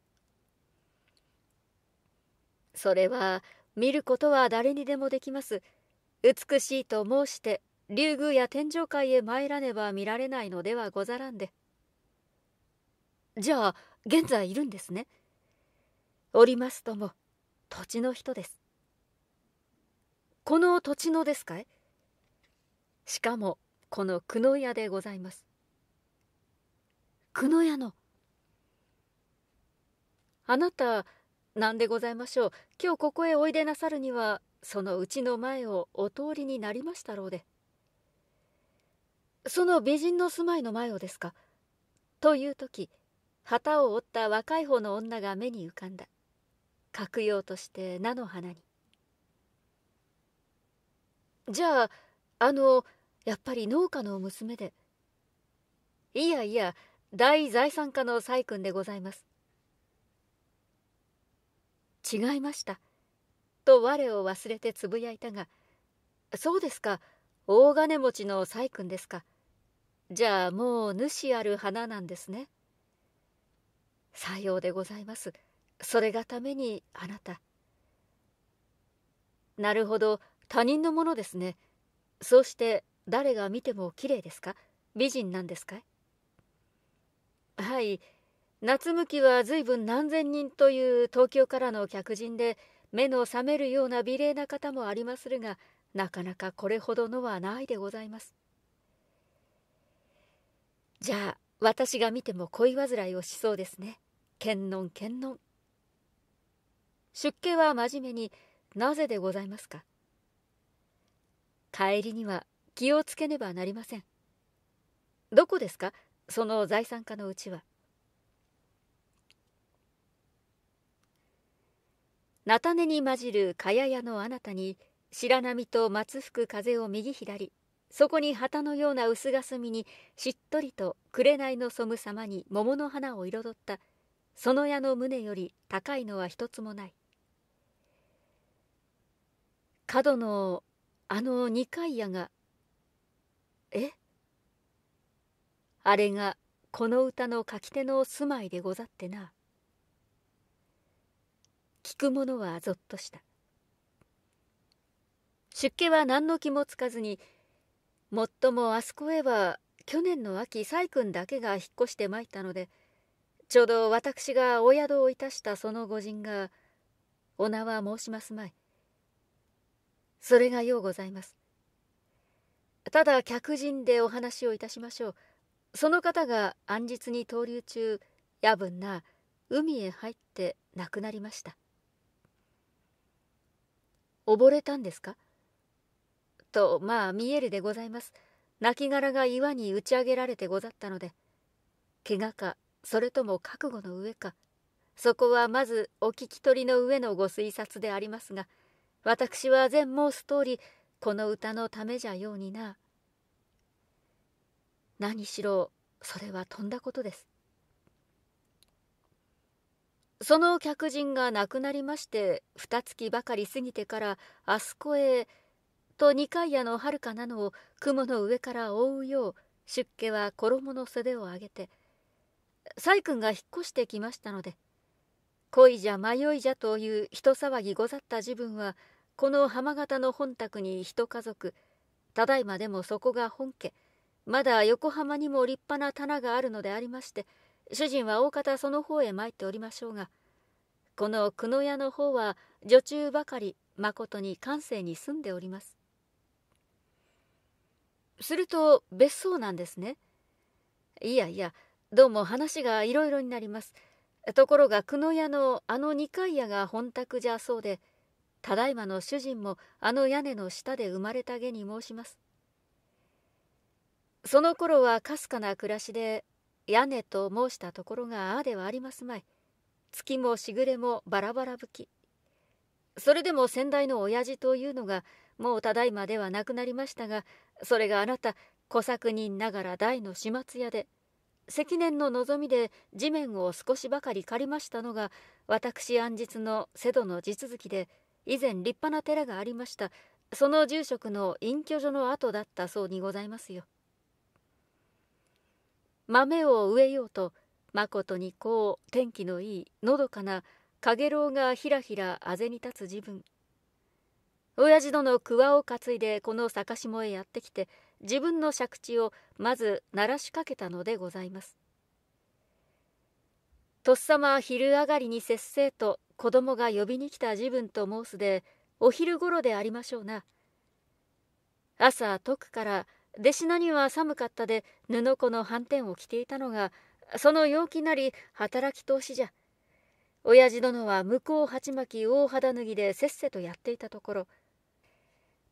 それは見ることは誰にでもできます美しいと申して竜宮や天上界へ参らねば見られないのではござらんでじゃあ現在いるんですねおりますとも土地の人ですこの土地のですかいしかもこの久野屋でございます久の屋のあなた何でございましょう今日ここへおいでなさるにはそのうちの前をお通りになりましたろうでその美人の住まいの前をですかという時旗を折った若い方の女が目に浮かんだ隠ようとして菜の花にじゃああのやっぱり農家の娘でいやいや大財産家の細君でございます違いましたと我を忘れてつぶやいたがそうですか大金持ちの細君ですかじゃあもう主ある花なんですねさようでございますそれがためにあなたなるほど他人のものですねそうして誰が見ても綺麗ですか美人なんですかいはい夏向きは随分何千人という東京からの客人で目の覚めるような美麗な方もありまするがなかなかこれほどのはないでございますじゃあ私が見ても恋煩いをしそうですね。けんのんけんのん。出家は真面目になぜでございますか帰りには気をつけねばなりませんどこですかその財産家のうちは菜種に混じる茅屋のあなたに白波と松吹く風を右左そこに旗のような薄霞にしっとりと紅のそむ様に桃の花を彩ったその矢の胸より高いのは一つもない角のあの二階屋がえあれがこの歌の書き手の住まいでござってな聞く者はぞっとした出家は何の気もつかずにもっともあそこへは去年の秋細君だけが引っ越してまいったのでちょうど私がお宿をいたしたその御人がお名は申しますまいそれがようございますただ客人でお話をいたしましょうその方が暗日に逗留中夜分な海へ入って亡くなりました溺れたんですかとまあ見えるでございます亡骸が岩に打ち上げられてござったので怪我かそれとも覚悟の上かそこはまずお聞き取りの上のご推察でありますが私は全申す通りこの歌のためじゃようにな何しろそれはとんだことですその客人が亡くなりまして二月ばかり過ぎてからあそこへと二階屋のはるかなのを雲の上から覆うよう出家は衣の袖を上げて細君が引っ越してきましたので恋じゃ迷いじゃという人騒ぎござった自分はこの浜方の本宅に一家族ただいまでもそこが本家まだ横浜にも立派な棚があるのでありまして主人は大方その方へ参っておりましょうがこの久野屋の方は女中ばかりまことに関西に住んでおりますすると別荘なんですねいやいやどうも話がいろいろになりますところが久野屋のあの二階屋が本宅じゃそうでただいまの主人もあの屋根の下で生まれた下に申しますその頃はかすかな暮らしで屋根と申したところがああではありますまい月もしぐれもバラバラぶきそれでも先代の親父というのがもうただいまではなくなりましたがそれがあなた小作人ながら大の始末屋で積年の望みで地面を少しばかり借りましたのが私暗実の瀬戸の地続きで以前立派な寺がありましたその住職の隠居所の跡だったそうにございますよ豆を植えようとまことにこう天気のいいのどかなかげろうがひらひらあぜに立つ自分親父殿桑を担いでこの坂下へやってきて自分の借地をまず鳴らしかけたのでございますとっさま昼上がりにせっせと子供が呼びに来た自分と申すでお昼ごろでありましょうな朝解くから弟子なには寒かったで布子の斑点を着ていたのがその陽気なり働き通しじゃ親父殿は向こう鉢巻き大肌脱ぎでせっせとやっていたところ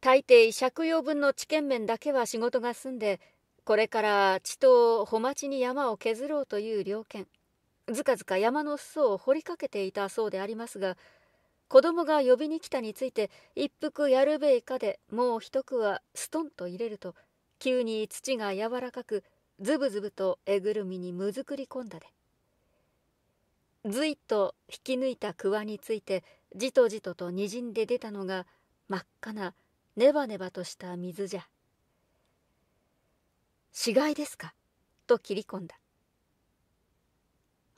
大抵借用分の知見面だけは仕事が済んでこれから地頭穂町に山を削ろうという猟犬ずかずか山の裾を掘りかけていたそうでありますが子供が呼びに来たについて一服やるべいかでもう一区はストンと入れると急に土が柔らかくズブズブとえぐるみにむずくり込んだでずいっと引き抜いた桑についてじとじととにじんで出たのが真っ赤なネバネバとした水じゃ死骸ですかと切り込んだ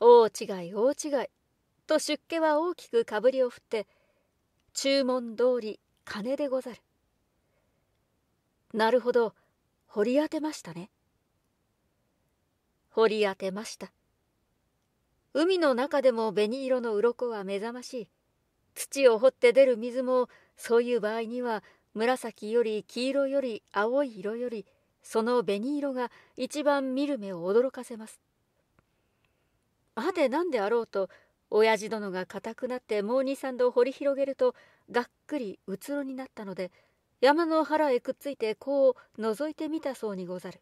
大違い大違いと出家は大きくかぶりを振って注文通り金でござるなるほど掘り当てましたね掘り当てました海の中でも紅色の鱗は目覚ましい土を掘って出る水もそういう場合には紫より黄色より青い色よりその紅色が一番見る目を驚かせますはで何であろうと親父殿が固くなってもう二三度掘り広げるとがっくりうつろになったので山の腹へくっついてこう覗いてみたそうにござる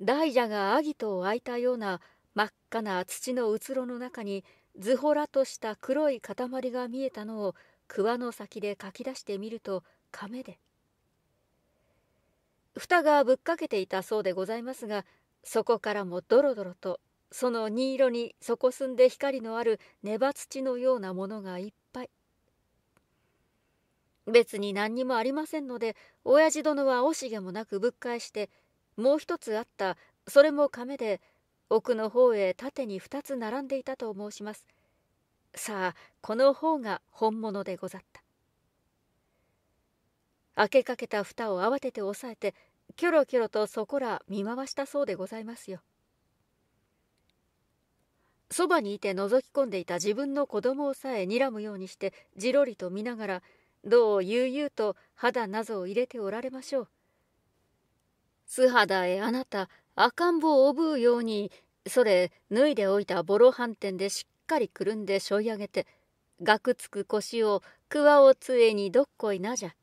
大蛇がアギトを開いたような真っ赤な土のうつろの中にずほらとした黒い塊が見えたのを桑の先でかき出してみると亀で「蓋がぶっかけていたそうでございますがそこからもドロドロとその荷色に底すんで光のある根ば土のようなものがいっぱい別に何にもありませんので親父殿は惜しげもなくぶっ返してもう一つあったそれも亀で奥の方へ縦に二つ並んでいたと申しますさあこの方が本物でござった開けかけた蓋を慌てて押さえてキョロキョロとそこら見回したそうでございますよそばにいて覗き込んでいた自分の子供をさえ睨むようにしてじろりと見ながらどう悠々と肌なぞを入れておられましょう素肌へあなた赤ん坊をおぶうようにそれ脱いでおいたボロ斑点でしっかりくるんでしょい上げてがくつく腰をくわを杖にどっこいなじゃ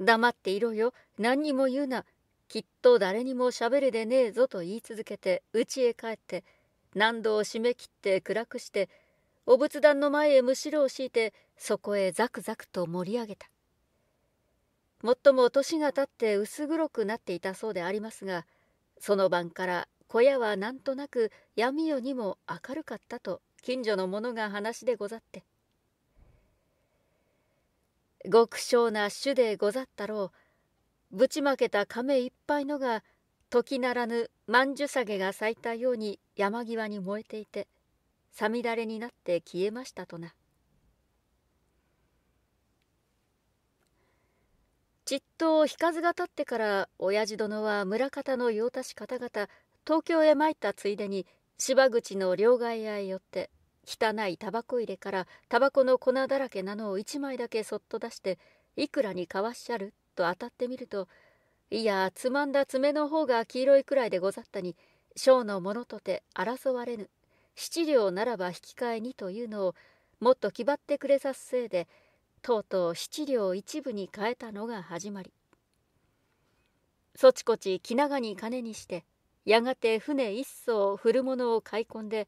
黙っていろよ何にも言うなきっと誰にも喋れでねえぞと言い続けて家へ帰って何度を締め切って暗くしてお仏壇の前へむしろを敷いてそこへザクザクと盛り上げたもっとも年がたって薄黒くなっていたそうでありますがその晩から小屋はなんとなく闇夜にも明るかったと近所の者が話でござって。極小な種でござったろうぶちまけた亀いっぱいのが時ならぬ万寿下げが咲いたように山際に燃えていてさみだれになって消えましたとなちっと日数が経ってから親父殿は村方の用達方々東京へ参ったついでに芝口の両替屋へ寄って汚いタバコ入れからタバコの粉だらけなのを一枚だけそっと出していくらにかわっしゃると当たってみるといやつまんだ爪の方が黄色いくらいでござったに小のものとて争われぬ七両ならば引き換えにというのをもっと気張ってくれさすせいでとうとう七両一部に変えたのが始まりそちこち気長に金にしてやがて船一艘古物を買い込んで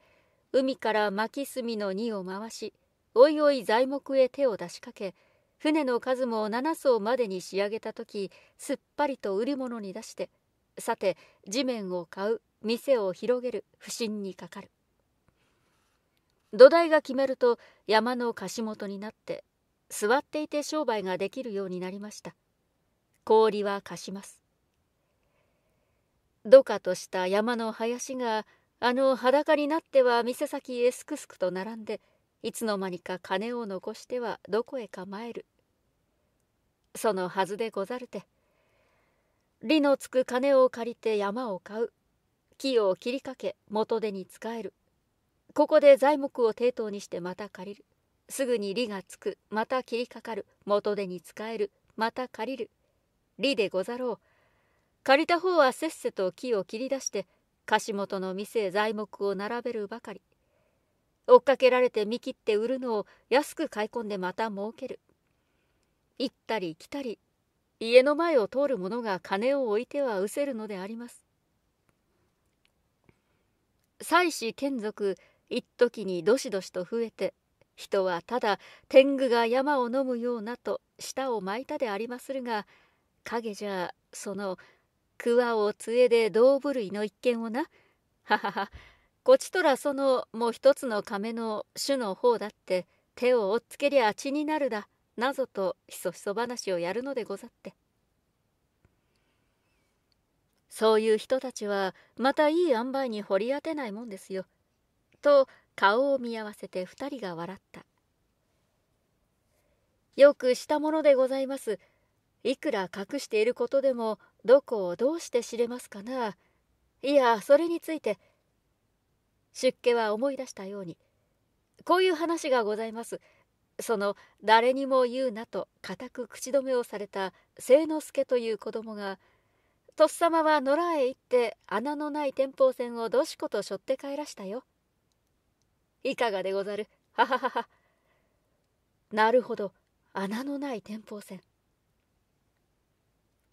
海から巻き炭の荷を回しおいおい材木へ手を出しかけ船の数も7層までに仕上げた時すっぱりと売り物に出してさて地面を買う店を広げる不審にかかる土台が決めると山の貸元になって座っていて商売ができるようになりました氷は貸しますどかとした山の林があの裸になっては店先へすくすくと並んでいつの間にか金を残してはどこへかえるそのはずでござるて利のつく金を借りて山を買う木を切りかけ元手に使えるここで材木を抵当にしてまた借りるすぐに利がつくまた切りかかる元手に使えるまた借りる利でござろう借りた方はせっせと木を切り出して樫本の店へ材木を並べるばかり追っかけられて見切って売るのを安く買い込んでまた儲ける行ったり来たり家の前を通る者が金を置いては失せるのであります妻子眷属一時にどしどしと増えて人はただ天狗が山を飲むようなと舌を巻いたでありまするが影じゃその桑を杖で胴部類の一件をな。ははは、こちとらそのもう一つの亀の種の方だって、手を押っつけりゃ血になるだ、なぞとひそひそ話をやるのでござって。そういう人たちは、またいい塩梅に掘り当てないもんですよ。と、顔を見合わせて二人が笑った。よくしたものでございます。いくら隠していることでもどこをどうして知れますかないやそれについて出家は思い出したようにこういう話がございますその誰にも言うなと固く口止めをされた清之助という子供がとっさまは野良へ行って穴のない天保線をどしことしょって帰らしたよいかがでござるははははなるほど穴のない天保線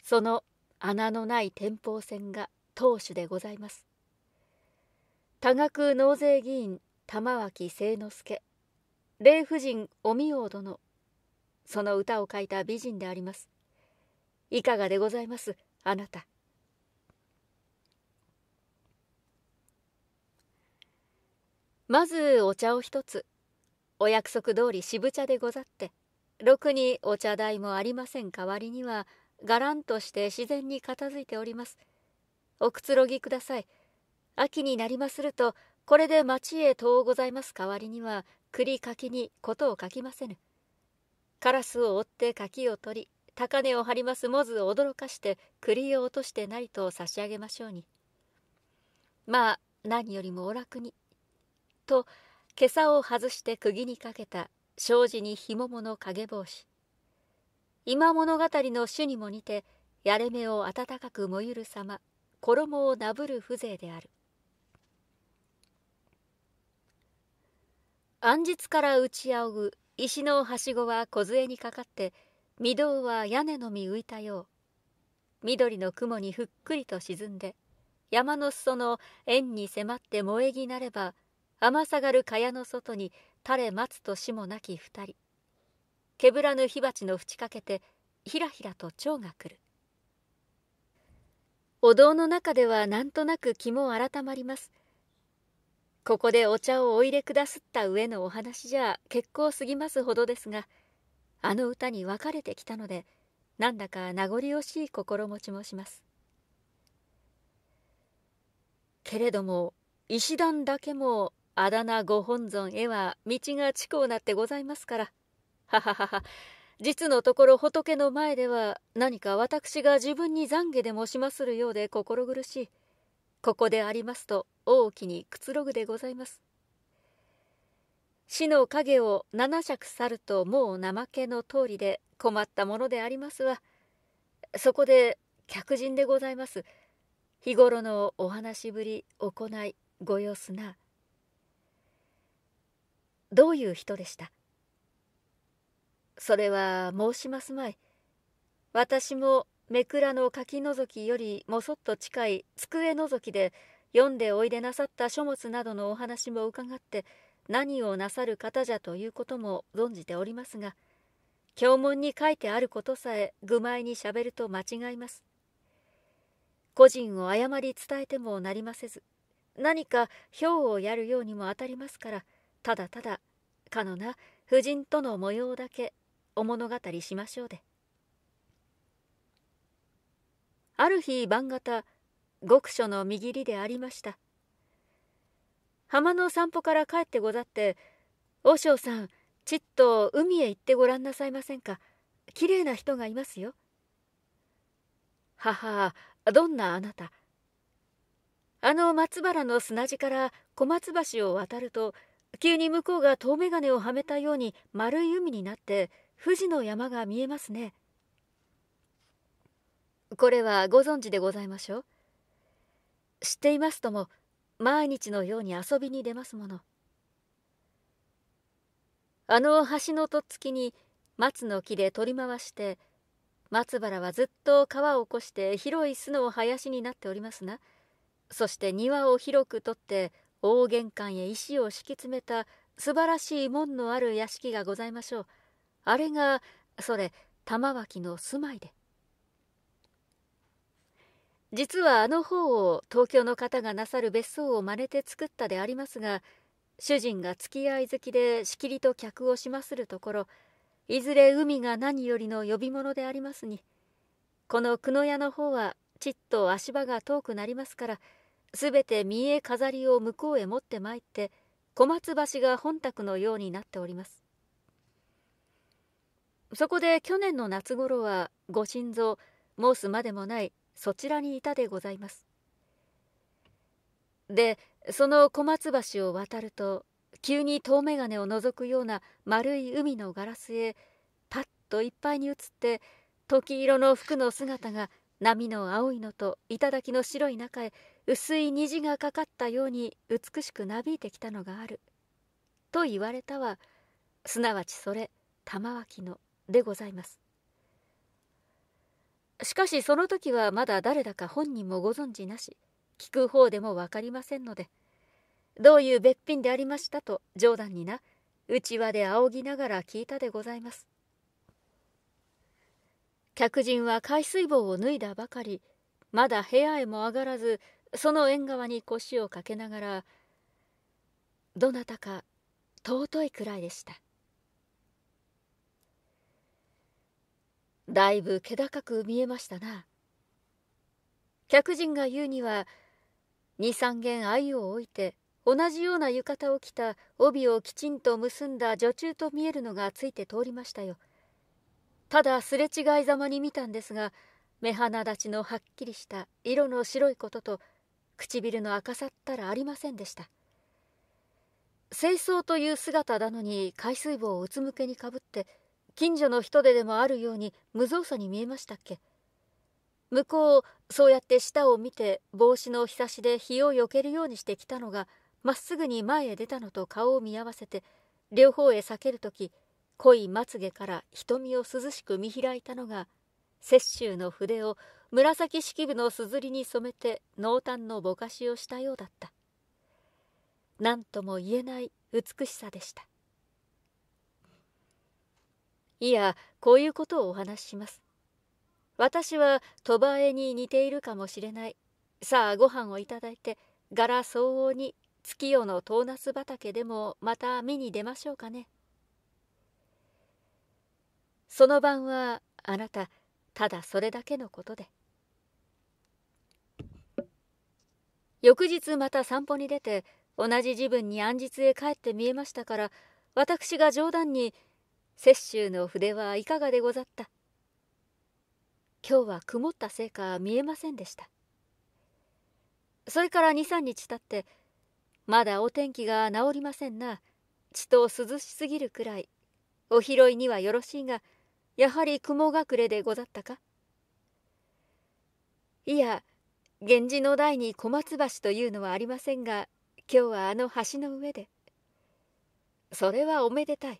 その穴のない天保線が当主でございます。多額納税議員玉脇清之助霊婦人おみおう殿その歌を書いた美人でありますいかがでございますあなたまずお茶を一つお約束通り渋茶でござってろくにお茶代もありません代わりにはがらんとして自然に片付いておりますおくつろぎください秋になりまするとこれで町へ遠ございます代わりには栗柿に事を書きませぬカラスを追って柿を取り高値を張りますモズを驚かして栗を落としてなりと差し上げましょうにまあ何よりもお楽にと袈裟を外して釘にかけた障子に紐もの影帽子今物語の主にも似てやれ目を温かく燃ゆる様衣をなぶる風情である暗日から打ち仰ぐ石のはしごは梢にかかって御堂は屋根のみ浮いたよう緑の雲にふっくりと沈んで山の裾の縁に迫って萌えぎなれば雨下がる蚊帳の外に垂れ待と年もなき二人けぶらぬ火鉢の縁かけてひらひらと蝶が来るお堂の中ではなんとなく気も改まりますここでお茶をお入れくだすった上のお話じゃ結構すぎますほどですがあの歌に分かれてきたのでなんだか名残惜しい心持ちもしますけれども石段だけもあだ名ご本尊へは道が近うなってございますからはははは実のところ仏の前では何か私が自分に懺悔でもしまするようで心苦しいここでありますと大きにくつろぐでございます死の影を七尺去るともう怠けの通りで困ったものでありますわそこで客人でございます日頃のお話ぶり行いご様子などういう人でしたそれは申しますまい私もめくらの書きのぞきよりもそっと近い机のぞきで読んでおいでなさった書物などのお話も伺って何をなさる方じゃということも存じておりますが教文に書いてあることさえ愚昧にしゃべると間違います個人を誤り伝えてもなりませず何か表をやるようにも当たりますからただただかのな夫人との模様だけお物語しましょうである日晩方極所の右利でありました浜の散歩から帰ってござって「和尚さんちっと海へ行ってごらんなさいませんか綺麗な人がいますよ」「母どんなあなた」あの松原の砂地から小松橋を渡ると急に向こうが遠眼鏡をはめたように丸い海になって富士の山が見えますねこれはご存知でございましょう知っていますとも毎日のように遊びに出ますものあの橋のとっつきに松の木で取り回して松原はずっと川を起こして広い巣の林になっておりますなそして庭を広く取って大玄関へ石を敷き詰めた素晴らしい門のある屋敷がございましょうあれがそれ玉脇の住まいで実はあの方を東京の方がなさる別荘を真似て作ったでありますが主人が付き合い好きでしきりと客をしまするところいずれ海が何よりの呼び物でありますにこの久野屋の方はちっと足場が遠くなりますからすべて見え飾りを向こうへ持ってまいって小松橋が本宅のようになっておりますそこで去年の夏頃はご心臓申すまでもないそちらにいたでございますでその小松橋を渡ると急に遠眼鏡を覗くような丸い海のガラスへパッといっぱいに映って時色の服の姿が波の青いのと頂の白い中へ薄い虹がかかったように美しくなびいてきたのがある」と言われたはすなわちそれ玉脇のでございますしかしその時はまだ誰だか本人もご存知なし聞く方でも分かりませんのでどういうべっぴんでありましたと冗談になうちわで仰ぎながら聞いたでございます客人は海水棒を脱いだばかりまだ部屋へも上がらずその縁側に腰をかけながらどなたか尊いくらいでしただいぶ気高く見えましたな客人が言うには23軒愛を置いて同じような浴衣を着た帯をきちんと結んだ女中と見えるのがついて通りましたよただすれ違いざまに見たんですが目鼻立ちのはっきりした色の白いことと唇の赤さったらありませんでした清掃という姿なのに海水棒をうつむけにかぶって近所の人ででもあるように無造作に見えましたっけ向こうそうやって下を見て帽子のひさしで日をよけるようにしてきたのがまっすぐに前へ出たのと顔を見合わせて両方へ避ける時濃いまつげから瞳を涼しく見開いたのが雪舟の筆を紫式部のすずりに染めて濃淡のぼかしをしたようだった何とも言えない美しさでしたいやこういうことをお話しします私は鳥羽絵に似ているかもしれないさあご飯をいただいて柄相応に月夜の唐ナス畑でもまた見に出ましょうかねその晩はあなたただそれだけのことで翌日また散歩に出て同じ自分に暗日へ帰って見えましたから私が冗談に雪舟の筆はいかがでござった今日は曇ったせいか見えませんでしたそれから23日たってまだお天気が治りませんなちと涼しすぎるくらいお拾いにはよろしいがやはり雲隠れでござったかいや源氏の代に小松橋というのはありませんが今日はあの橋の上でそれはおめでたい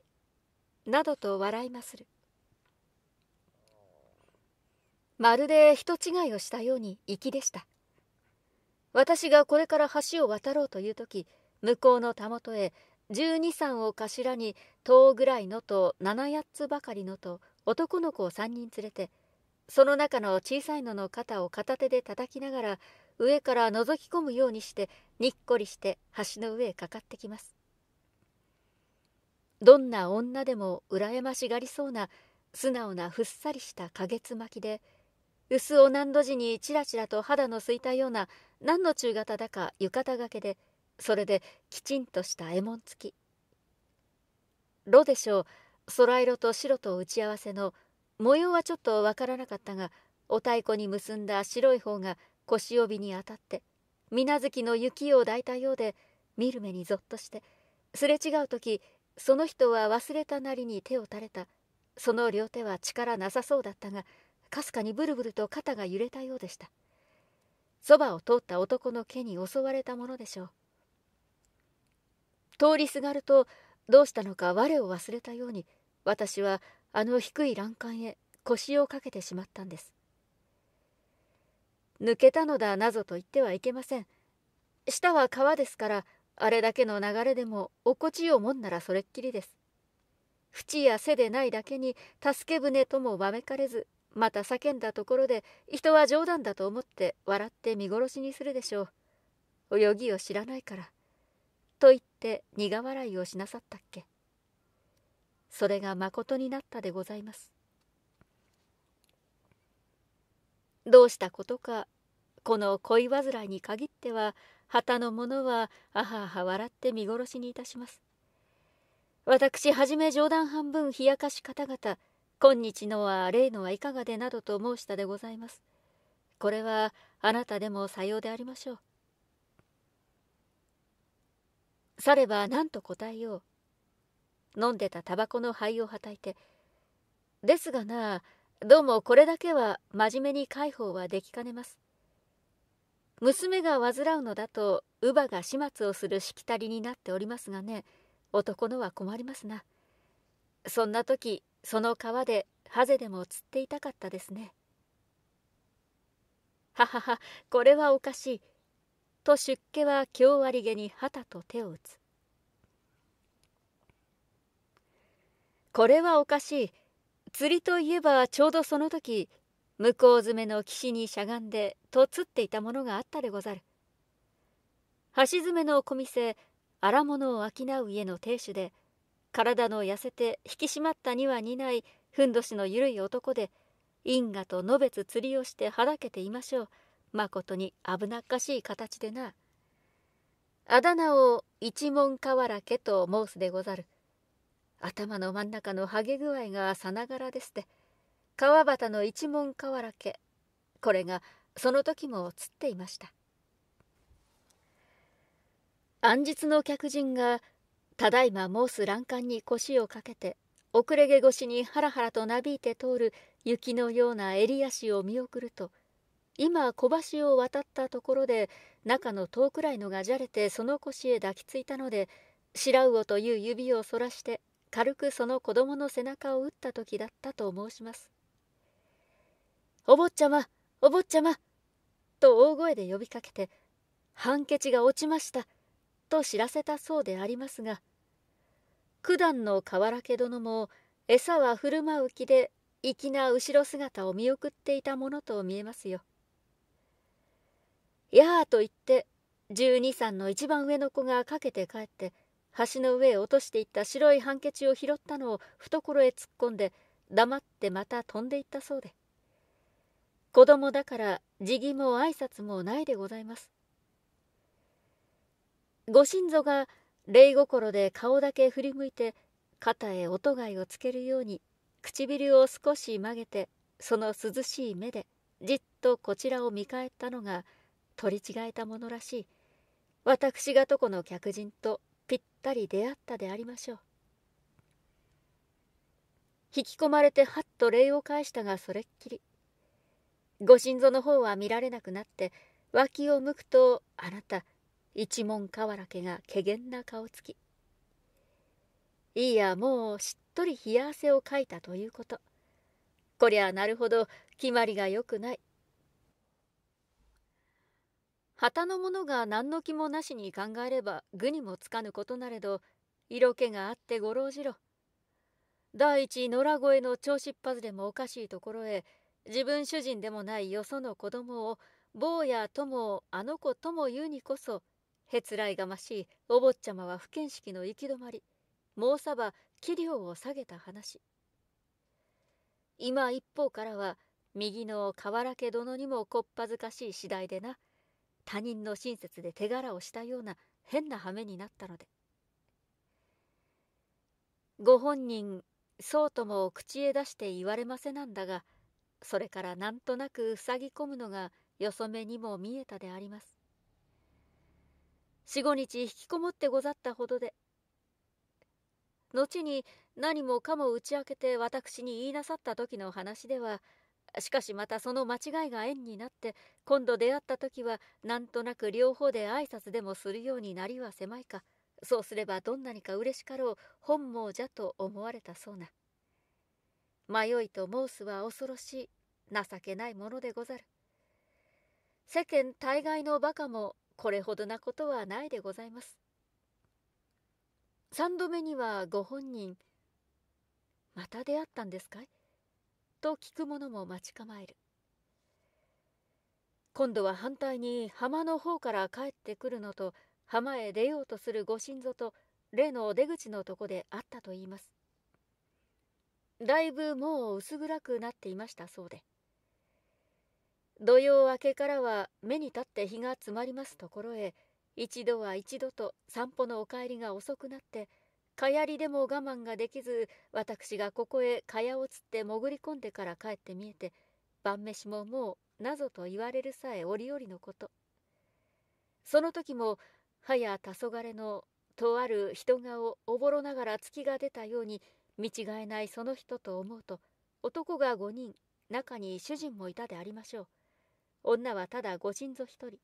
などと笑いまするまるで人違いをしたように粋でした私がこれから橋を渡ろうという時向こうのたもとへ十二三を頭に遠ぐらいのと七八つばかりのと男の子を三人連れてその中の小さいのの肩を片手で叩きながら上から覗き込むようにしてにっこりして橋の上へかかってきますどんな女でも羨ましがりそうな素直なふっさりした花月巻きで薄お何度時にちらちらと肌のすいたような何の中型だか浴衣がけでそれできちんとした絵文付きろ」でしょう空色と白と打ち合わせの模様はちょっとわからなかったがお太鼓に結んだ白い方が腰帯に当たって水無月の雪を抱いたようで見る目にぞっとしてすれ違う時その人は忘れたなりに手を垂れたその両手は力なさそうだったがかすかにブルブルと肩が揺れたようでしたそばを通った男の毛に襲われたものでしょう通りすがるとどうしたのか我を忘れたように私はあの低い欄干へ腰をかけてしまったんです抜けたのだなぞと言ってはいけません下は川ですからあれだけの流れでも落っこちようもんならそれっきりです淵や背でないだけに助け舟ともわめかれずまた叫んだところで人は冗談だと思って笑って見殺しにするでしょう泳ぎを知らないからと言って苦笑いをしなさったっけそれがまことになったでございますどうしたことかこの恋煩いに限っては旗の者はあはは笑って見殺しにいたします私はじめ冗談半分冷やかし方々今日のは例のはいかがでなどと申したでございますこれはあなたでもさようでありましょうされば何と答えよう飲んでたタバコの灰をはたいてですがなどうもこれだけは真面目に介抱はできかねます娘が患うのだと乳母が始末をするしきたりになっておりますがね男のは困りますなそんな時その川でハゼでも釣っていたかったですねはははこれはおかしいと出家は京りげに旗と手を打つこれはおかしい釣りといえばちょうどその時向こう詰めの岸にしゃがんでとつっていたものがあったでござる橋詰めの小店荒物を商う家の亭主で体の痩せて引き締まったには似ないふんどしのゆるい男で因果とのべつ釣りをしてはだけていましょうまことに危なっかしい形でなあだ名を一門河原家と申すでござる頭の真ん中のハゲ具合がさながらですって川端の一門河原家これがその時も映っていました暗日の客人がただいま申す欄干に腰をかけて遅れ毛越しにハラハラとなびいて通る雪のような襟足を見送ると今小橋を渡ったところで中の遠くらいのがじゃれてその腰へ抱きついたので白魚という指をそらして軽くその子供の背中を打った時だったと申しますお坊ちゃまお坊ちゃま」と大声で呼びかけて「判決が落ちました」と知らせたそうでありますが九段の河原家殿も餌は振る舞う気で粋な後ろ姿を見送っていたものと見えますよ。やあと言って十二三の一番上の子がかけて帰って橋の上へ落としていった白いハンケチを拾ったのを懐へ突っ込んで黙ってまた飛んでいったそうで。子供だから辞儀も挨拶もないでございますご親祖が礼心で顔だけ振り向いて肩へ音いをつけるように唇を少し曲げてその涼しい目でじっとこちらを見返ったのが取り違えたものらしい私がとこの客人とぴったり出会ったでありましょう引き込まれてはっと礼を返したがそれっきりご心臓の方は見られなくなって脇を向くとあなた一門河原家がけげんな顔つきいいやもうしっとり冷や汗をかいたということこりゃなるほど決まりがよくない旗の者が何の気もなしに考えれば愚にもつかぬことなれど色気があってご老じろ第一野良越の調子っぱずでもおかしいところへ自分主人でもないよその子供を坊やともあの子とも言うにこそへつらいがましいお坊ちゃまは不見識の行き止まりもうさば器量を下げた話今一方からは右の河原家殿にもこっぱずかしい次第でな他人の親切で手柄をしたような変な羽目になったのでご本人そうとも口へ出して言われませなんだがそれからなんとなく塞ぎ込むのがよそめにも見えたであります。四五日引きこもってござったほどで、後に何もかも打ち明けて私に言いなさった時の話では、しかしまたその間違いが縁になって、今度出会った時はなんとなく両方で挨拶でもするようになりは狭いか、そうすればどんなにか嬉しかろう本望じゃと思われたそうな。迷いと申すは恐ろしい情けないものでござる。世間大概の馬鹿もこれほどなことはないでございます。三度目にはご本人、また出会ったんですかいと聞く者も待ち構える。今度は反対に浜の方から帰ってくるのと浜へ出ようとするご心臓と例の出口のとこで会ったと言います。だいぶもう薄暗くなっていましたそうで。土曜明けからは目に立って日が詰まりますところへ一度は一度と散歩のお帰りが遅くなってかやりでも我慢ができず私がここへかやをつって潜り込んでから帰って見えて晩飯ももうなぞと言われるさえ折々のことその時もはや黄昏のとある人顔おぼろながら月が出たように見違えないその人と思うと男が5人中に主人もいたでありましょう女はただご心臓一人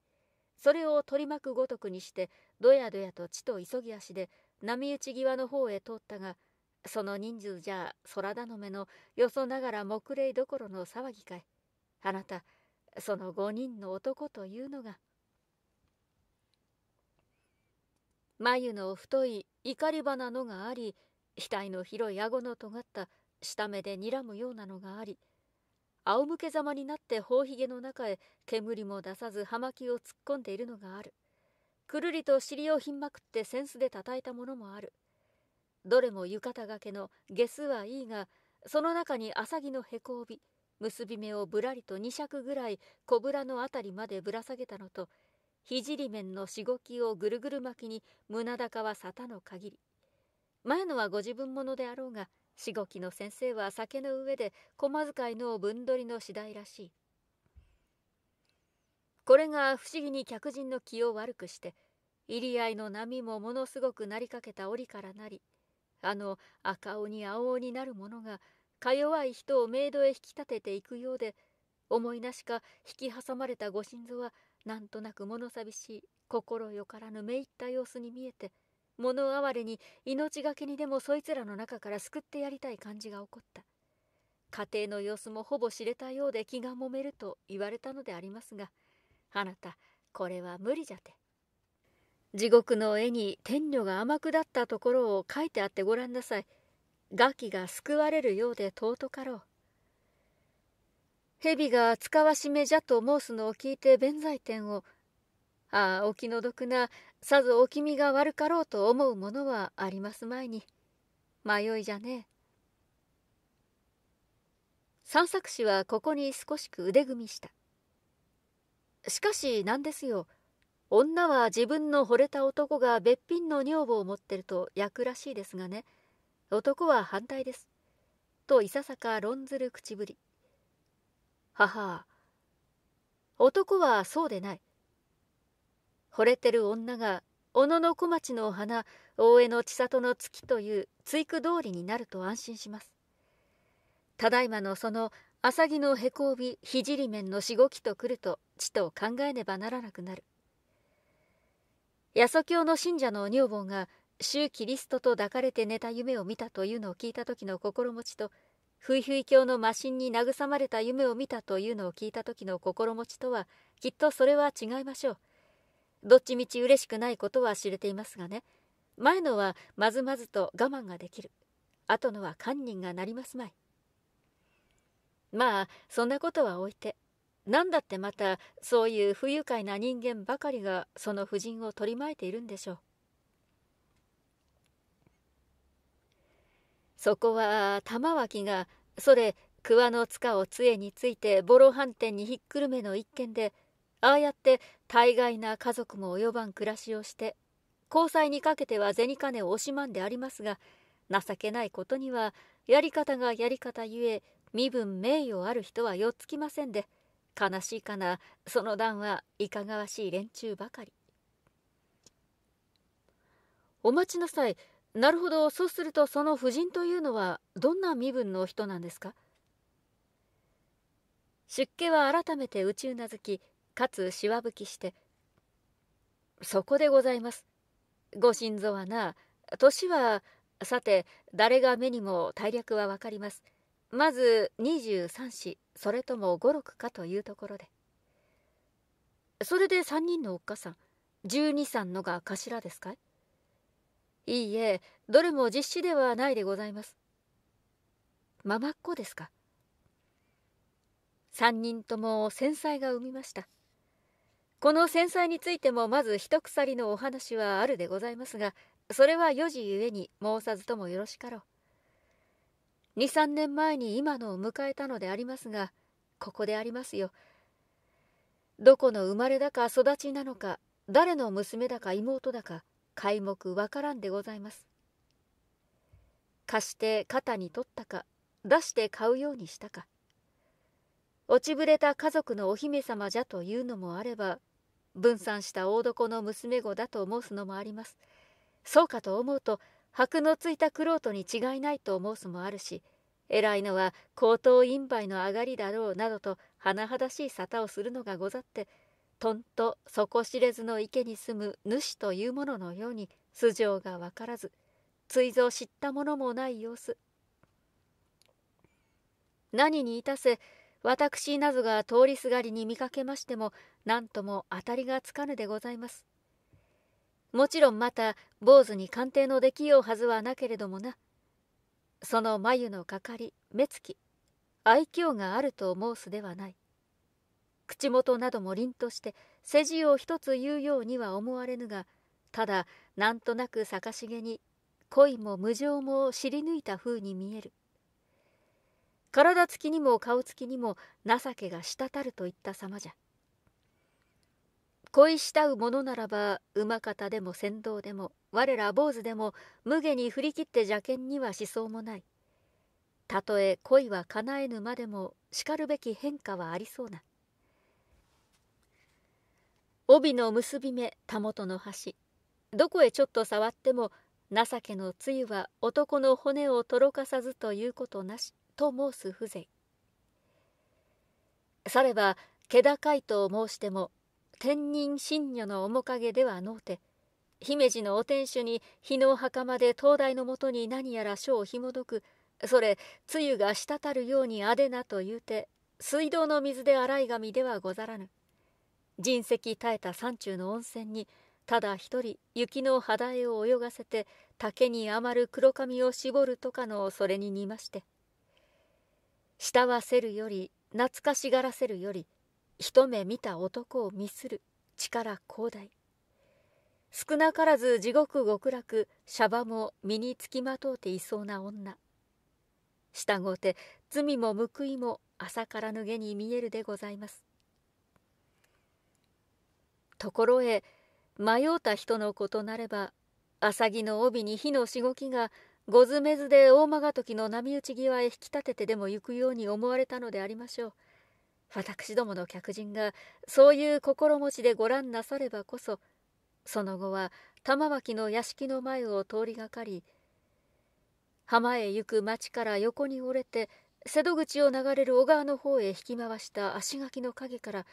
それを取り巻くごとくにしてどやどやと地と急ぎ足で波打ち際の方へ通ったがその人数じゃ空頼めのよそながら木礼どころの騒ぎかいあなたその5人の男というのが眉の太い怒り花のがあり額の広い顎の尖った下目で睨むようなのがあり仰向けざまになって頬ひげの中へ煙も出さず葉巻を突っ込んでいるのがあるくるりと尻をひんまくって扇子で叩いたものもあるどれも浴衣がけの下スはいいがその中にアサギのへこ帯結び目をぶらりと2尺ぐらい小ぶらのあたりまでぶら下げたのとり面のしごきをぐるぐる巻きに胸高は沙汰の限り前のはご自分ものであろうがしごきの先生は酒の上で駒遣いの分取りの次第らしいこれが不思議に客人の気を悪くして入り合いの波もものすごくなりかけた折からなりあの赤鬼青鬼なるものがか弱い人をメイドへ引き立てていくようで思いなしか引き挟まれたご心臓はなんとなく物寂しい心よからぬめいった様子に見えて物哀れに命がけにでもそいつらの中から救ってやりたい感じが起こった家庭の様子もほぼ知れたようで気がもめると言われたのでありますがあなたこれは無理じゃて地獄の絵に天女が天下ったところを書いてあってごらんなさい餓鬼が救われるようで尊かろう蛇が使わしめじゃと申すのを聞いて弁財天をああお気の毒なさぞお気味が悪かろうと思うものはありますまいに迷いじゃねえ散策士はここに少しく腕組みしたしかしなんですよ女は自分の惚れた男がべっぴんの女房を持ってると焼くらしいですがね男は反対ですといささか論ずる口ぶり母男はそうでない惚れてる女が小野の小町のお花大江の千里の月という追句通りになると安心しますただいまのその浅木のへこびひじり面のしごきとくるとちと考えねばならなくなる八十教の信者の女房が主キリストと抱かれて寝た夢を見たというのを聞いた時の心持ちとふいふい教の魔神に慰まれた夢を見たというのを聞いた時の心持ちとはきっとそれは違いましょう。どっちみち嬉しくないことは知れていますがね前のはまずまずと我慢ができる後のは堪忍がなりますまいまあそんなことは置いて何だってまたそういう不愉快な人間ばかりがその婦人を取り巻いているんでしょうそこは玉脇がそれ桑の塚を杖についてボロ飯店にひっくるめの一件でああやって大概な家族も及ばん暮らしをして交際にかけては銭金を惜しまんでありますが情けないことにはやり方がやり方ゆえ身分名誉ある人はよっつきませんで悲しいかなその段はいかがわしい連中ばかりお待ちなさいなるほどそうするとその夫人というのはどんな身分の人なんですか出家は改めて宇宙なずきかつしわぶきして「そこでございます。ご心臓はな年はさて誰が目にも大略は分かります。まず23子それとも56かというところで。それで3人のおっかさん12 3のが頭ですかいいいえどれも実施ではないでございます。ママっ子ですか3人とも繊細が生みました。この戦災についてもまず一鎖のお話はあるでございますがそれは四時ゆえに申さずともよろしかろう二三年前に今のを迎えたのでありますがここでありますよどこの生まれだか育ちなのか誰の娘だか妹だか皆目わからんでございます貸して肩に取ったか出して買うようにしたか落ちぶれた家族のお姫様じゃというのもあれば分散した大床の娘子だと申すのもありますそうかと思うと箔のついた玄人に違いないと申すもあるし偉いのは高等院梅の上がりだろうなどと甚だしい沙汰をするのがござってとんと底知れずの池に住む主というもののように素性が分からず追蔵知ったものもない様子何にいたせ私などが通りすがりに見かけましても何とも当たりがつかぬでございますもちろんまた坊主に鑑定のできようはずはなけれどもなその眉のかかり目つき愛嬌があると申すではない口元なども凛として世辞を一つ言うようには思われぬがただなんとなく逆しげに恋も無情も知り抜いた風に見える体つきにも顔つきにも情けが滴るといった様じゃ恋したう者ならば馬方でも船頭でも我ら坊主でも無下に振り切って邪険にはしそうもないたとえ恋は叶えぬまでもしかるべき変化はありそうな帯の結び目たもとの端どこへちょっと触っても情けのつゆは男の骨をとろかさずということなしと申す風情されば気高いと申しても天人神女の面影ではのうて姫路のお天守に日の袴で灯台のもとに何やら書をひもどくそれつゆが滴るようにあでなと言うて水道の水で洗い髪ではござらぬ人石耐えた山中の温泉にただ一人雪の肌絵を泳がせて竹に余る黒髪を絞るとかのそれに似まして慕わせるより懐かしがらせるより一目見た男を見する力広大少なからず地獄極楽シャバも身につきまとうていそうな女下ごて罪も報いも朝から脱げに見えるでございますところへ迷うた人のことなれば浅木の帯に火のしごきがごずめずで大間が時の波打ち際へ引き立ててでも行くように思われたのでありましょう私どもの客人がそういう心持ちでご覧なさればこそその後は玉脇の屋敷の前を通りがかり浜へ行く町から横に折れて瀬戸口を流れる小川の方へ引き回した足垣の陰から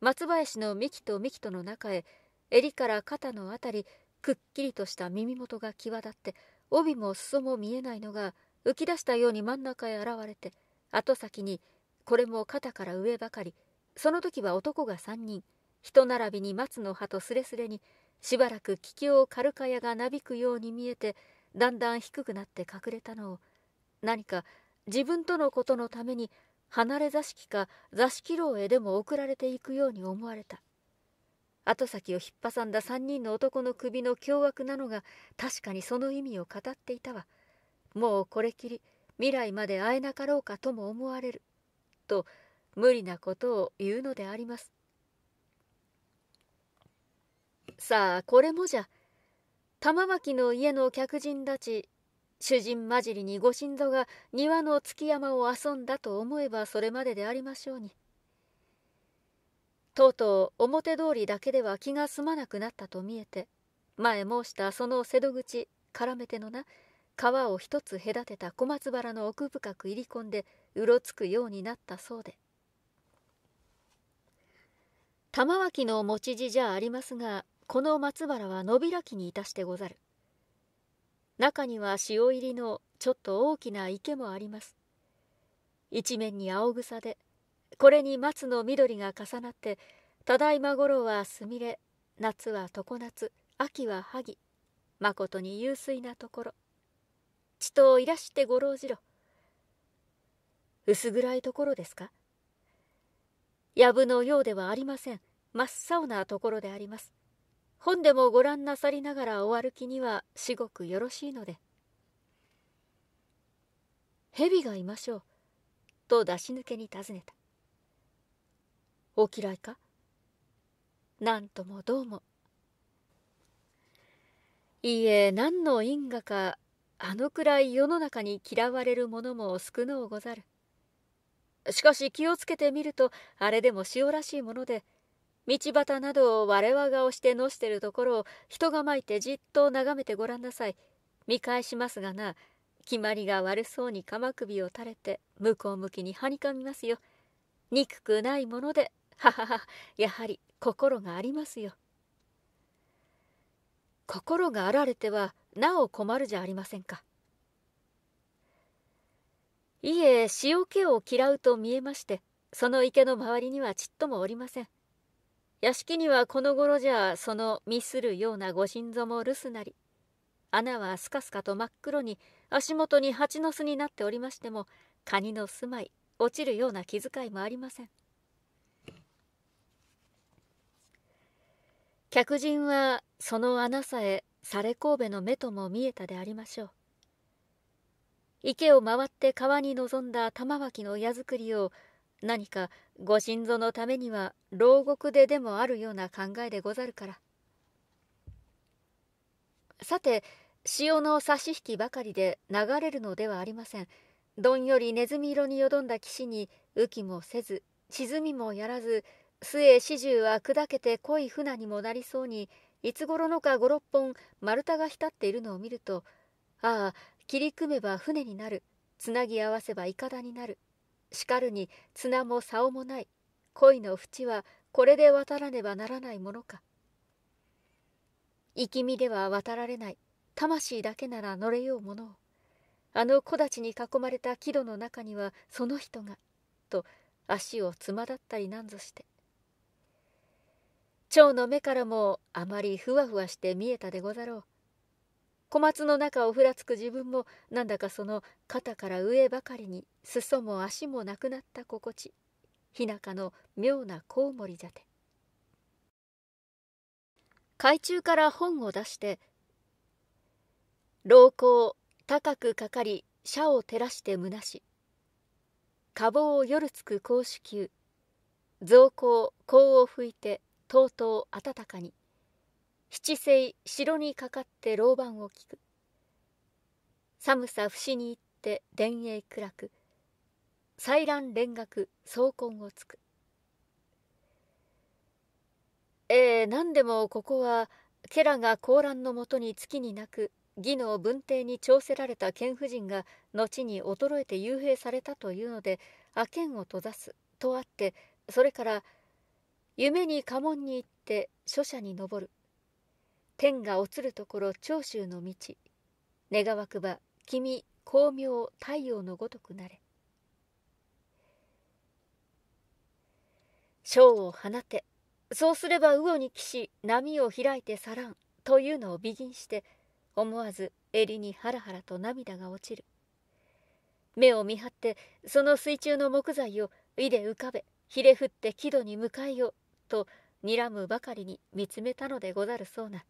松林の幹と幹との中へ襟から肩のあたりくっきりとした耳元が際立って帯も裾も見えないのが浮き出したように真ん中へ現れて後先にこれも肩から上ばかりその時は男が3人人並びに松の葉とすれすれにしばらく気球を軽かやがなびくように見えてだんだん低くなって隠れたのを何か自分とのことのために離れ座敷か座敷牢へでも送られていくように思われた後先を引っ挟んだ3人の男の首の凶悪なのが確かにその意味を語っていたわもうこれきり未来まで会えなかろうかとも思われると無理なことを言うのでありますさあこれもじゃ玉巻の家の客人たち主人交じりにご心臓が庭の築山を遊んだと思えばそれまででありましょうに。とうとう表通りだけでは気が済まなくなったと見えて前申したその瀬戸口絡めてのな川を一つ隔てた小松原の奥深く入り込んでうろつくようになったそうで玉脇の持ち地じゃありますがこの松原はび開きにいたしてござる中には潮入りのちょっと大きな池もあります一面に青草でこれに松の緑が重なってただいま頃はすみれ夏は常夏秋は萩まことに幽水なところちといらしてご老じろ薄暗いところですかやぶのようではありません真っ青なところであります本でもご覧なさりながらお歩きには至極よろしいので蛇がいましょうと出し抜けに尋ねたお嫌いか何ともどうも。いいえ、何の因果か、あのくらい世の中に嫌われるものも少のうござる。しかし気をつけてみると、あれでも塩らしいもので、道端などを我が押してのしてるところを人がまいてじっと眺めてごらんなさい。見返しますがな、決まりが悪そうに鎌首を垂れて、向こう向きにはにかみますよ。憎くないものではははやはり心がありますよ心があられてはなお困るじゃありませんかいえ塩気を嫌うと見えましてその池の周りにはちっともおりません屋敷にはこの頃じゃそのミスるようなご心臓も留守なり穴はスカスカと真っ黒に足元に蜂の巣になっておりましてもカニの住まい落ちるような気遣いもありません客人はその穴さえされ神戸の目とも見えたでありましょう池を回って川に臨んだ玉脇の矢作りを何かご心臓のためには牢獄ででもあるような考えでござるからさて潮の差し引きばかりで流れるのではありませんどんよりネズミ色によどんだ岸に浮きもせず沈みもやらず末始終は砕けて濃い船にもなりそうにいつ頃のか五六本丸太が浸っているのを見るとああ切り組めば船になるつなぎ合わせばいかだになるしかるに綱も竿もない恋の淵はこれで渡らねばならないものか生き身では渡られない魂だけなら乗れようものをあの木立に囲まれた木戸の中にはその人がと足をつまだったりなんぞして蝶の目からもあまりふわふわして見えたでござろう小松の中をふらつく自分もなんだかその肩から上ばかりに裾も足もなくなった心地日中の妙なコウモリじゃて海中から本を出して「老高高くかかり社を照らしてむなし」「花房を夜つく公子宮」「造高香を吹いてとうとう温かに七星城にかかって老板を聞く寒さ不しに行って田園暗く祭乱連学総根をつくえー、何でもここは家来が高蘭のもとに月になく義の文帝に調せられた剣夫人が後に衰えて幽閉されたというので阿剣を閉ざすとあってそれから夢に家紋に行って書写に登る天がおつるところ長州の道願わくば君光明太陽のごとくなれ章を放てそうすれば魚に騎し波を開いてさらんというのを美吟して思わず襟にハラハラと涙が落ちる目を見張ってその水中の木材をいで浮かべひれ振って木戸に向かいをと睨むばかりに見つめたのでござるそうな。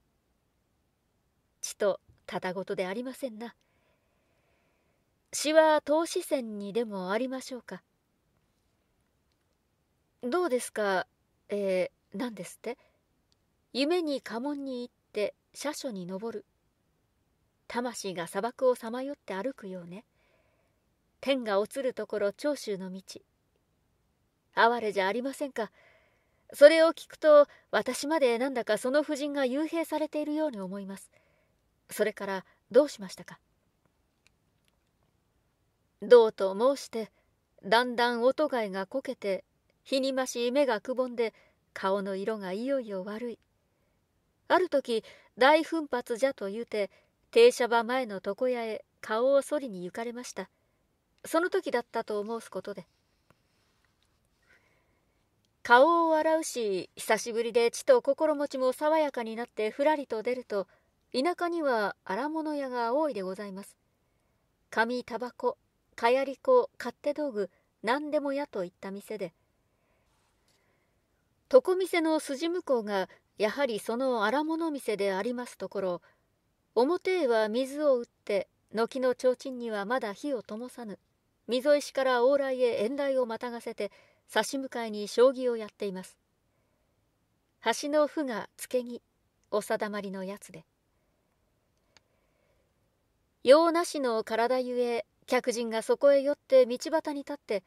ちとただごとでありませんな。詩は投資船にでもありましょうか。どうですか、えー、何ですって夢に家紋に行って車所に登る。魂が砂漠をさまよって歩くようね。天が落ちるところ長州の道。哀れじゃありませんか。それを聞くと私までなんだかその夫人が幽閉されているように思いますそれからどうしましたかどうと申してだんだん音がえがこけて日に増し目がくぼんで顔の色がいよいよ悪いある時大奮発じゃと言うて停車場前の床屋へ顔をそりに行かれましたその時だったと申すことで顔を洗うし久しぶりで血と心持ちも爽やかになってふらりと出ると田舎には荒物屋が多いでございます紙タバコかやり粉勝手道具何でも屋といった店で床店の筋向こうがやはりその荒物店でありますところ表へは水を打って軒の提灯にはまだ火を灯さぬ溝石から往来へ縁台をまたがせて差し向かいに将棋をやっています橋の歩が付け木お定まりのやつで用なしの体ゆえ客人がそこへ寄って道端に立って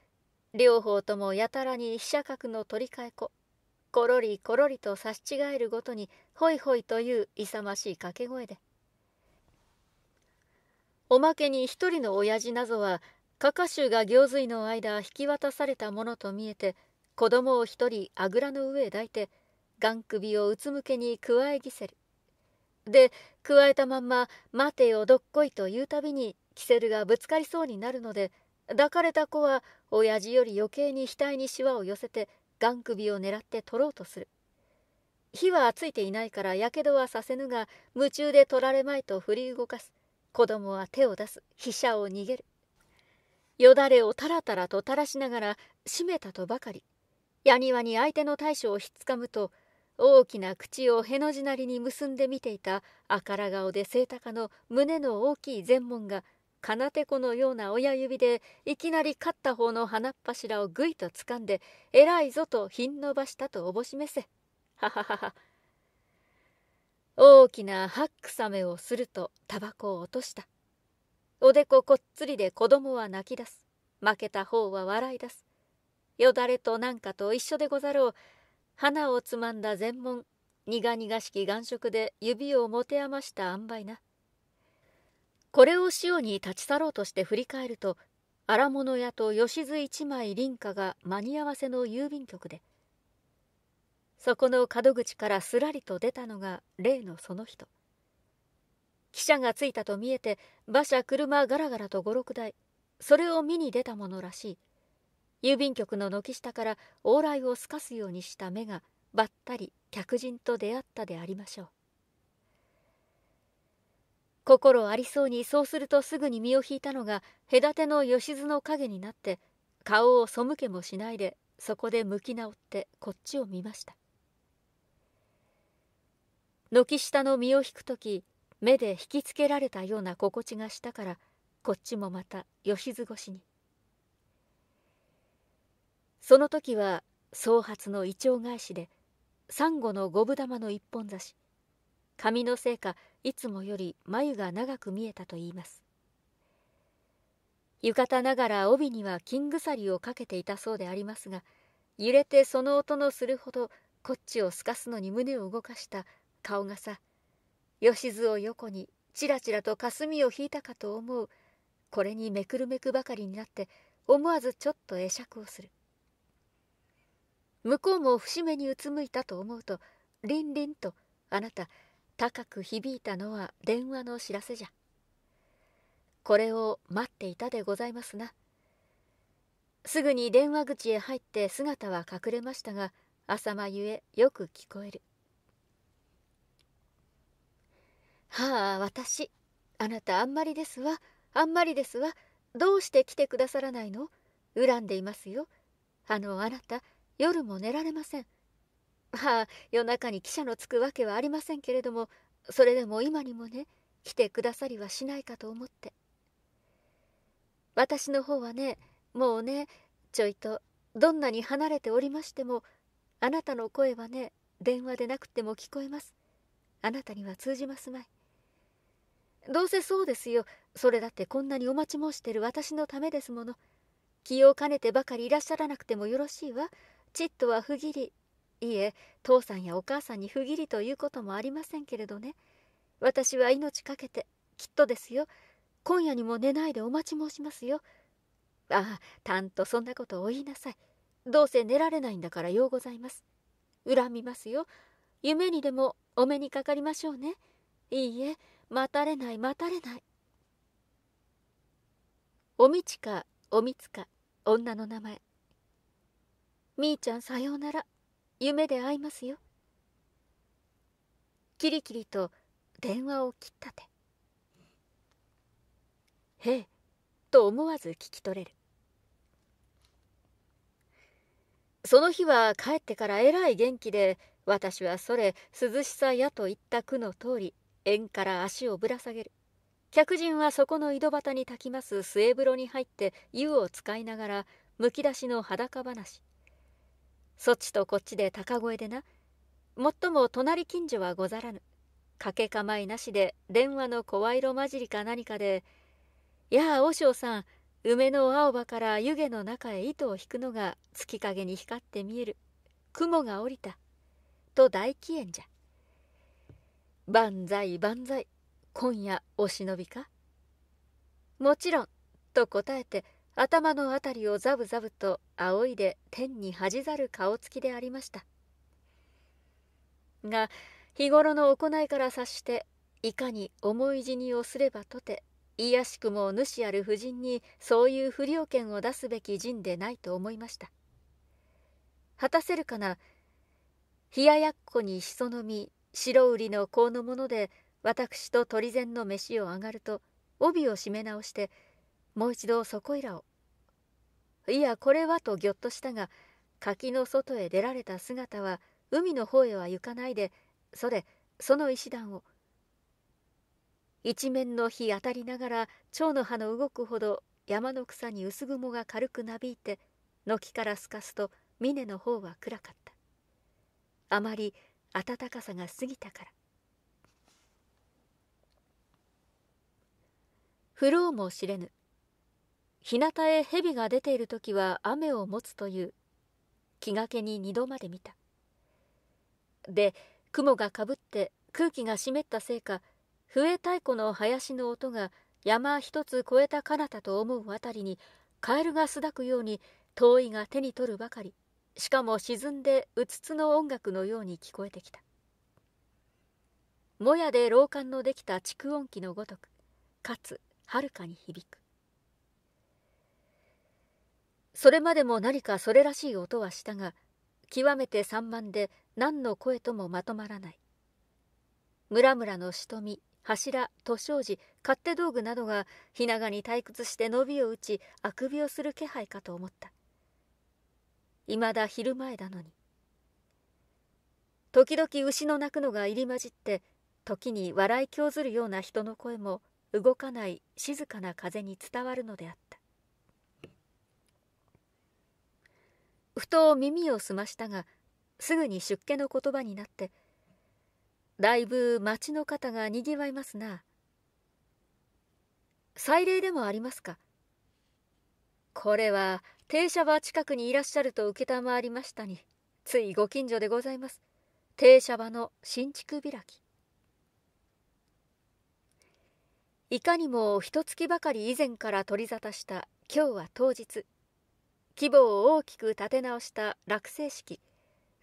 両方ともやたらに飛車角の取り替え子ころりころりと差し違えるごとにほいほいという勇ましい掛け声でおまけに一人の親父なぞはカカシュが行水の間引き渡されたものと見えて子供を一人あぐらの上へ抱いてん首をうつむけにくわえぎせるでくわえたまんま「待てよどっこい」と言うたびにキセルがぶつかりそうになるので抱かれた子は親父より余計に額にしわを寄せてん首を狙って取ろうとする火はついていないからやけどはさせぬが夢中で取られまいと振り動かす子供は手を出す飛車を逃げるよだれをたらたらと垂らしながら閉めたとばかりやにわに相手の大将をひっつかむと大きな口をへの字なりに結んで見ていたあから顔で背高の胸の大きい禅門がかなてこのような親指でいきなり勝った方の鼻っ柱をぐいと掴んで「えらいぞ」とひん伸ばしたとおぼしめせ。はははは。大きなハックサメをするとタバコを落とした。おでここっつりで子供は泣き出す負けた方は笑い出すよだれとなんかと一緒でござろう花をつまんだ全門苦々しき眼色で指を持て余した塩梅なこれを潮に立ち去ろうとして振り返ると荒物屋と吉津一枚林家が間に合わせの郵便局でそこの門口からすらりと出たのが例のその人汽車が着いたと見えて馬車車ガラガラと五六台それを見に出たものらしい郵便局の軒下から往来を透かすようにした目がばったり客人と出会ったでありましょう心ありそうにそうするとすぐに身を引いたのが隔ての吉津の影になって顔を背けもしないでそこで向き直ってこっちを見ました軒下の身を引く時目で引きつけられたような心地がしたからこっちもまた吉津越しにその時は総髪のイチョウ返しでサンゴの五分玉の一本差し髪のせいかいつもより眉が長く見えたと言います浴衣ながら帯には金鎖をかけていたそうでありますが揺れてその音のするほどこっちをすかすのに胸を動かした顔がさ吉津を横にちらちらと霞を引いたかと思うこれにめくるめくばかりになって思わずちょっと会釈をする向こうも節目にうつむいたと思うとりんりんとあなた高く響いたのは電話の知らせじゃこれを待っていたでございますなすぐに電話口へ入って姿は隠れましたが浅間ゆえよく聞こえるはあ私あなたあんまりですわあんまりですわどうして来てくださらないの恨んでいますよあのあなた夜も寝られませんはあ夜中に汽車のつくわけはありませんけれどもそれでも今にもね来てくださりはしないかと思って私の方はねもうねちょいとどんなに離れておりましてもあなたの声はね電話でなくても聞こえますあなたには通じますまいどうせそうですよそれだってこんなにお待ち申してる私のためですもの気を兼ねてばかりいらっしゃらなくてもよろしいわちっとは不義理いいえ父さんやお母さんに不義理ということもありませんけれどね私は命かけてきっとですよ今夜にも寝ないでお待ち申しますよああたんとそんなことを言いなさいどうせ寝られないんだからようございます恨みますよ夢にでもお目にかかりましょうねいいえ待たれない待たれないおみちかおみつか女の名前みーちゃんさようなら夢で会いますよキリキリと電話を切ったて「へえ」と思わず聞き取れるその日は帰ってからえらい元気で私はそれ涼しさやと言った句の通り縁から足をぶら下げる客人はそこの井戸端に炊きます末風呂に入って湯を使いながらむき出しの裸話そっちとこっちで高声でなもっとも隣近所はござらぬかけ構いなしで電話の声色混じりか何かで「やあ和尚さん梅の青葉から湯気の中へ糸を引くのが月影に光って見える雲が降りた」と大起宴じゃ。万歳万歳今夜お忍びかもちろんと答えて頭の辺りをザブザブと仰いで天に恥じざる顔つきでありましたが日頃の行いから察していかに思い死にをすればとていやしくも主ある夫人にそういう不良権を出すべき陣でないと思いました果たせるかな冷ややっこにしそのみ白売りの香のもので私と鳥膳の飯をあがると帯を締め直してもう一度そこいらをいやこれはとぎょっとしたが柿の外へ出られた姿は海の方へは行かないでそれその石段を一面の日当たりながら蝶の葉の動くほど山の草に薄雲が軽くなびいて軒からすかすと峰の方は暗かったあまり暖かさが過ぎたからフロも知れぬ日向へ蛇が出ている時は雨を持つという気がけに二度まで見たで雲がかぶって空気が湿ったせいか笛太鼓の林の音が山一つ越えた彼方と思うあたりにカエルが巣抱くように遠いが手に取るばかりしかも沈んでうつつの音楽のように聞こえてきたもやで廊下のできた蓄音機のごとくかつはるかに響くそれまでも何かそれらしい音はしたが極めて散漫で何の声ともまとまらない村々のしとみ柱図装時勝手道具などがな長に退屈して伸びを打ちあくびをする気配かと思ったいまだ昼前だのに時々牛の鳴くのが入り混じって時に笑い興ずるような人の声も動かない静かな風に伝わるのであったふと耳を澄ましたがすぐに出家の言葉になって「だいぶ町の方がにぎわいますな」「祭礼でもありますか」これは停車場近くにいらっしゃると承りましたについご近所でございます停車場の新築開きいかにも一月ばかり以前から取り沙汰した今日は当日規模を大きく立て直した落成式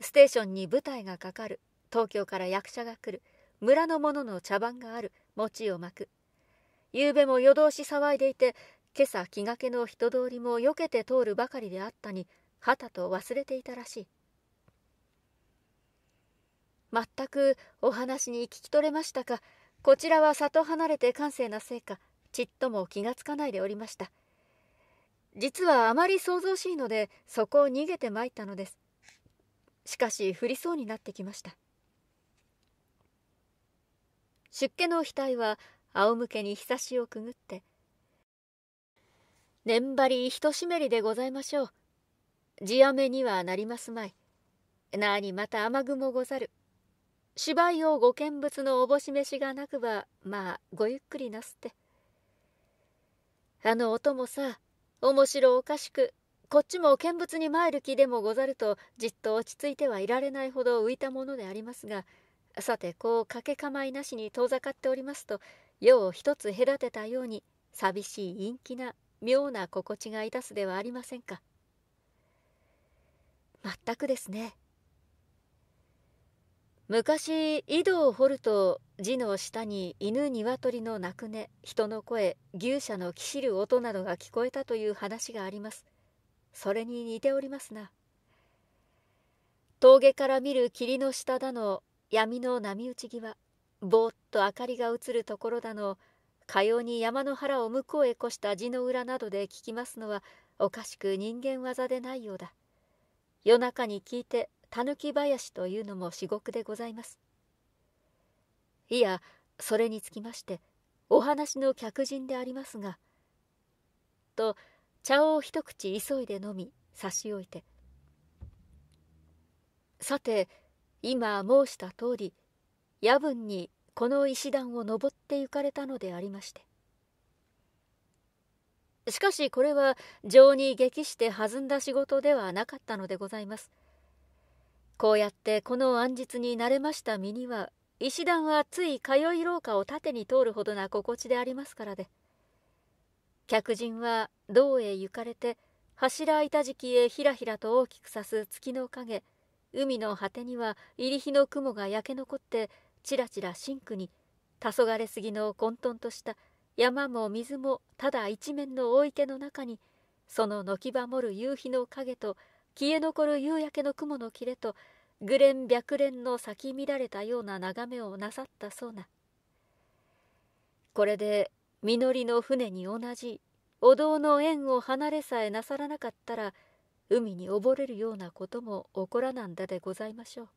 ステーションに舞台がかかる東京から役者が来る村の者の茶番がある餅をまくゆうべも夜通し騒いでいて今朝気がけの人通りも避けて通るばかりであったにはたと忘れていたらしい全くお話に聞き取れましたかこちらは里離れて閑静なせいかちっとも気がつかないでおりました実はあまり騒々しいのでそこを逃げてまいったのですしかし降りそうになってきました出家の額は仰向けにひさしをくぐって年張りひとしめりでございましょう。地雨にはなりますまい。なにまた雨雲ござる。芝居をご見物のおぼししがなくば、まあ、ごゆっくりなすって。あの音もさ、面白おかしく、こっちも見物に参る気でもござると、じっと落ち着いてはいられないほど浮いたものでありますが、さてこうかけかまいなしに遠ざかっておりますと、世を一つ隔てたように、寂しい陰気な妙な心地がいたすではありませんか全くですね昔井戸を掘ると字の下に犬鶏の鳴く音人の声牛舎のきしる音などが聞こえたという話がありますそれに似ておりますな峠から見る霧の下だの闇の波打ち際ぼーっと明かりが映るところだのかように山の原を向こうへ越した地の裏などで聞きますのはおかしく人間技でないようだ夜中に聞いてたぬき林というのも至極でございますいやそれにつきましてお話の客人でありますが」と茶を一口急いで飲み差し置いて「さて今申した通り夜分にこの石段を登って行かれたのでありましてしかしこれは情に激して弾んだ仕事ではなかったのでございますこうやってこの暗日に慣れました身には石段はつい通い廊下を縦に通るほどな心地でありますからで客人は胴へ行かれて柱板敷へひらひらと大きくさす月の影海の果てには入り日の雲が焼け残ってちらちらシンクに黄昏ぎの混沌とした山も水もただ一面の大池の中にその軒ばもる夕日の影と消え残る夕焼けの雲の切れとぐれん白蓮の咲き乱れたような眺めをなさったそうなこれで実りの船に同じお堂の縁を離れさえなさらなかったら海に溺れるようなことも起こらなんだでございましょう。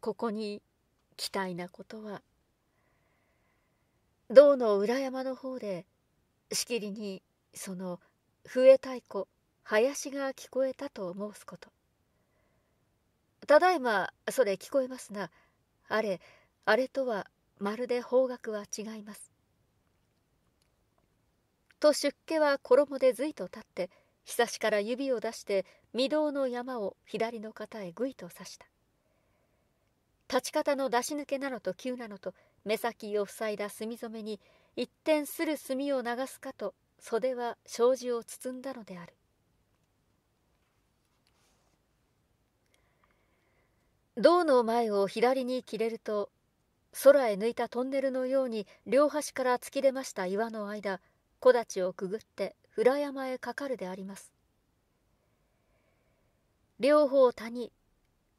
ここに期待なことは銅の裏山の方でしきりにその笛太鼓林が聞こえたと申すことただいまそれ聞こえますがあれあれとはまるで方角は違いますと出家は衣でずいと立ってひさしから指を出して御堂の山を左の肩へぐいと刺した立ち方の出し抜けなのと急なのと目先を塞いだ墨染めに一転する墨を流すかと袖は障子を包んだのである銅の前を左に切れると空へ抜いたトンネルのように両端から突き出ました岩の間木立をくぐって裏山へかかるであります両方谷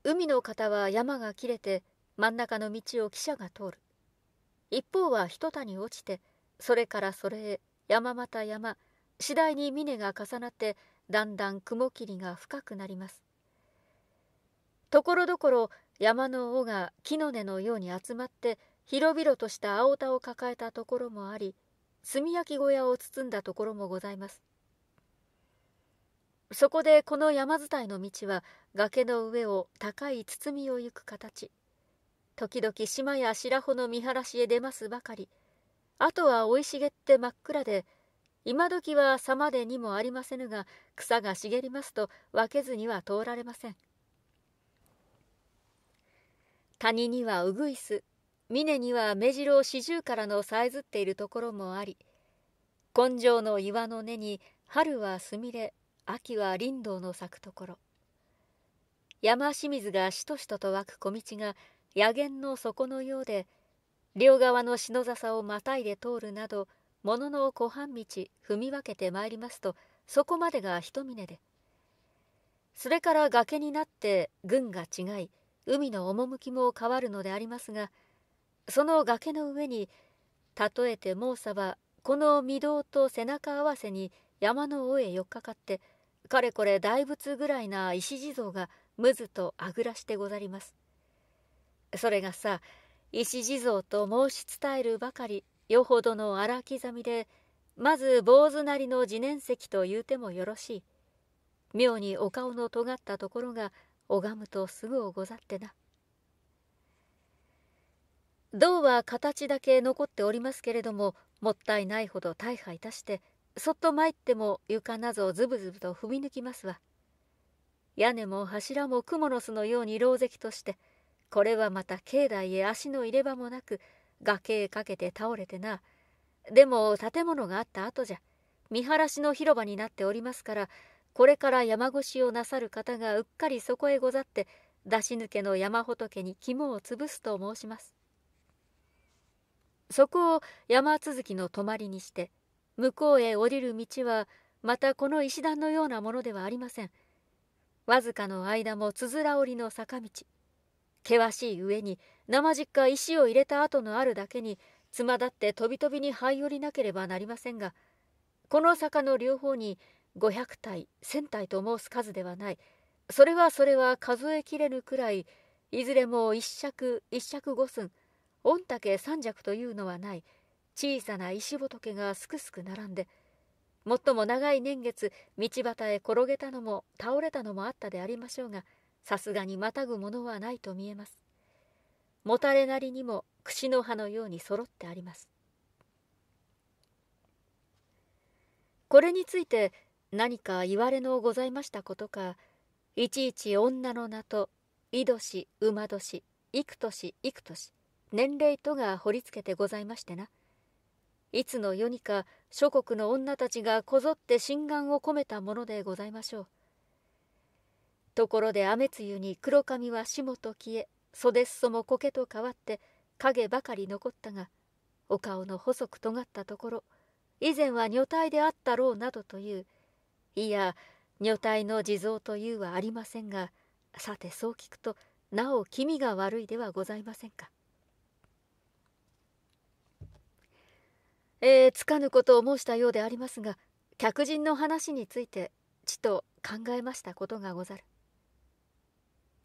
海の方は山が切れて真ん中の道を汽車が通る一方は一谷落ちてそれからそれへ山また山次第に峰が重なってだんだん雲霧が深くなりますところどころ山の尾が木の根のように集まって広々とした青田を抱えたところもあり炭焼き小屋を包んだところもございますそこでこの山伝いの道は崖の上を高い包みを行く形時々島や白穂の見晴らしへ出ますばかりあとは生い茂って真っ暗で今時は様でにもありませぬが草が茂りますと分けずには通られません谷にはうぐいす、峰には目白を四十からのさえずっているところもあり根性の岩の根に春はすみれ秋は林道の咲くところ山清水がしとしとと湧く小道が野源の底のようで両側の篠笹をまたいで通るなど物の湖畔道踏み分けてまいりますとそこまでが一峰でそれから崖になって群が違い海の趣も変わるのでありますがその崖の上に例えて猛者はこの御堂と背中合わせに山の尾へ寄っかかってかれこれ大仏ぐらいな石地蔵がむずとあぐらしてござりますそれがさ石地蔵と申し伝えるばかりよほどの荒刻みでまず坊主なりの自念石と言うてもよろしい妙にお顔の尖ったところが拝むとすぐをござってな銅は形だけ残っておりますけれどももったいないほど大破いたしてそっと参っても床などをずぶずぶと踏み抜きますわ屋根も柱も蜘蛛の巣のように狼藉としてこれはまた境内へ足の入れ場もなく崖へかけて倒れてなでも建物があった後じゃ見晴らしの広場になっておりますからこれから山越しをなさる方がうっかりそこへござって出し抜けの山仏に肝を潰すと申しますそこを山続きの泊まりにして向こうへ降りる道はまたこの石段のようなものではありませんわずかの間もつづら折りの坂道険しい上に生実家石を入れた跡のあるだけにつまだってとびとびに這い降りなければなりませんがこの坂の両方に500体1000体と申す数ではないそれはそれは数えきれぬくらいいずれも一尺一尺五寸御嶽三尺というのはない小さな石仏がすくすく並んで最も長い年月道端へ転げたのも倒れたのもあったでありましょうがさすがにまたぐものはないと見えますもたれなりにも櫛の葉のように揃ってありますこれについて何か言われのございましたことかいちいち女の名と井年馬年幾年幾年年齢とが掘りつけてございましてないつの世にか諸国の女たちがこぞって心眼を込めたものでございましょう。ところで雨露に黒髪はしもと消え袖っそも苔と変わって影ばかり残ったがお顔の細く尖ったところ以前は女体であったろうなどといういや女体の地蔵というはありませんがさてそう聞くとなお気味が悪いではございませんか。えー、つかぬことを申したようでありますが客人の話についてちと考えましたことがござる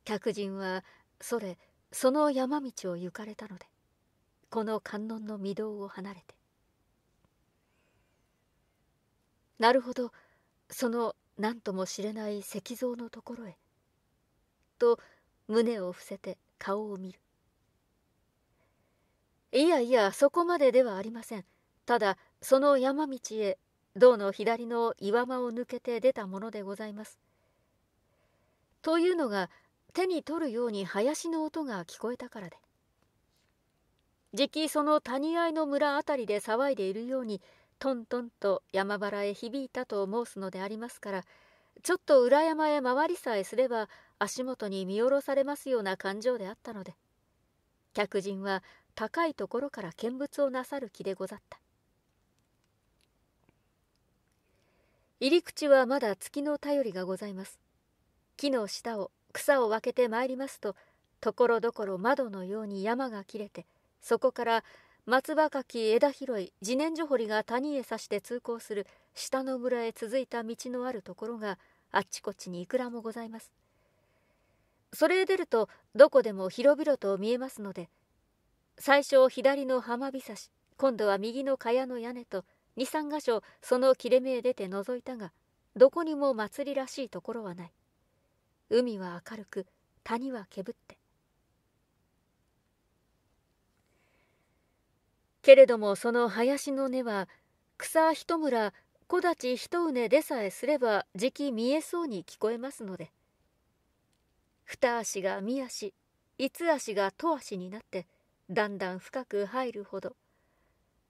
客人はそれその山道を行かれたのでこの観音の御堂を離れてなるほどその何とも知れない石像のところへと胸を伏せて顔を見るいやいやそこまでではありませんただその山道へ銅の左の岩間を抜けて出たものでございます。というのが手に取るように林の音が聞こえたからでじきその谷合の村辺りで騒いでいるようにトントンと山原へ響いたと申すのでありますからちょっと裏山へ回りさえすれば足元に見下ろされますような感情であったので客人は高いところから見物をなさる気でござった入り口はまだ月の便りがございます木の下を草を分けてまいりますとところどころ窓のように山が切れてそこから松葉かき枝広い自然薯掘りが谷へ差して通行する下の村へ続いた道のあるところがあっちこっちにいくらもございますそれへ出るとどこでも広々と見えますので最初左の浜びさし今度は右の茅の屋根と二三箇所その切れ目へ出て覗いたがどこにも祭りらしいところはない海は明るく谷はけぶってけれどもその林の根は草一村木立一畝でさえすればじき見えそうに聞こえますので二足が三足五足が十足になってだんだん深く入るほど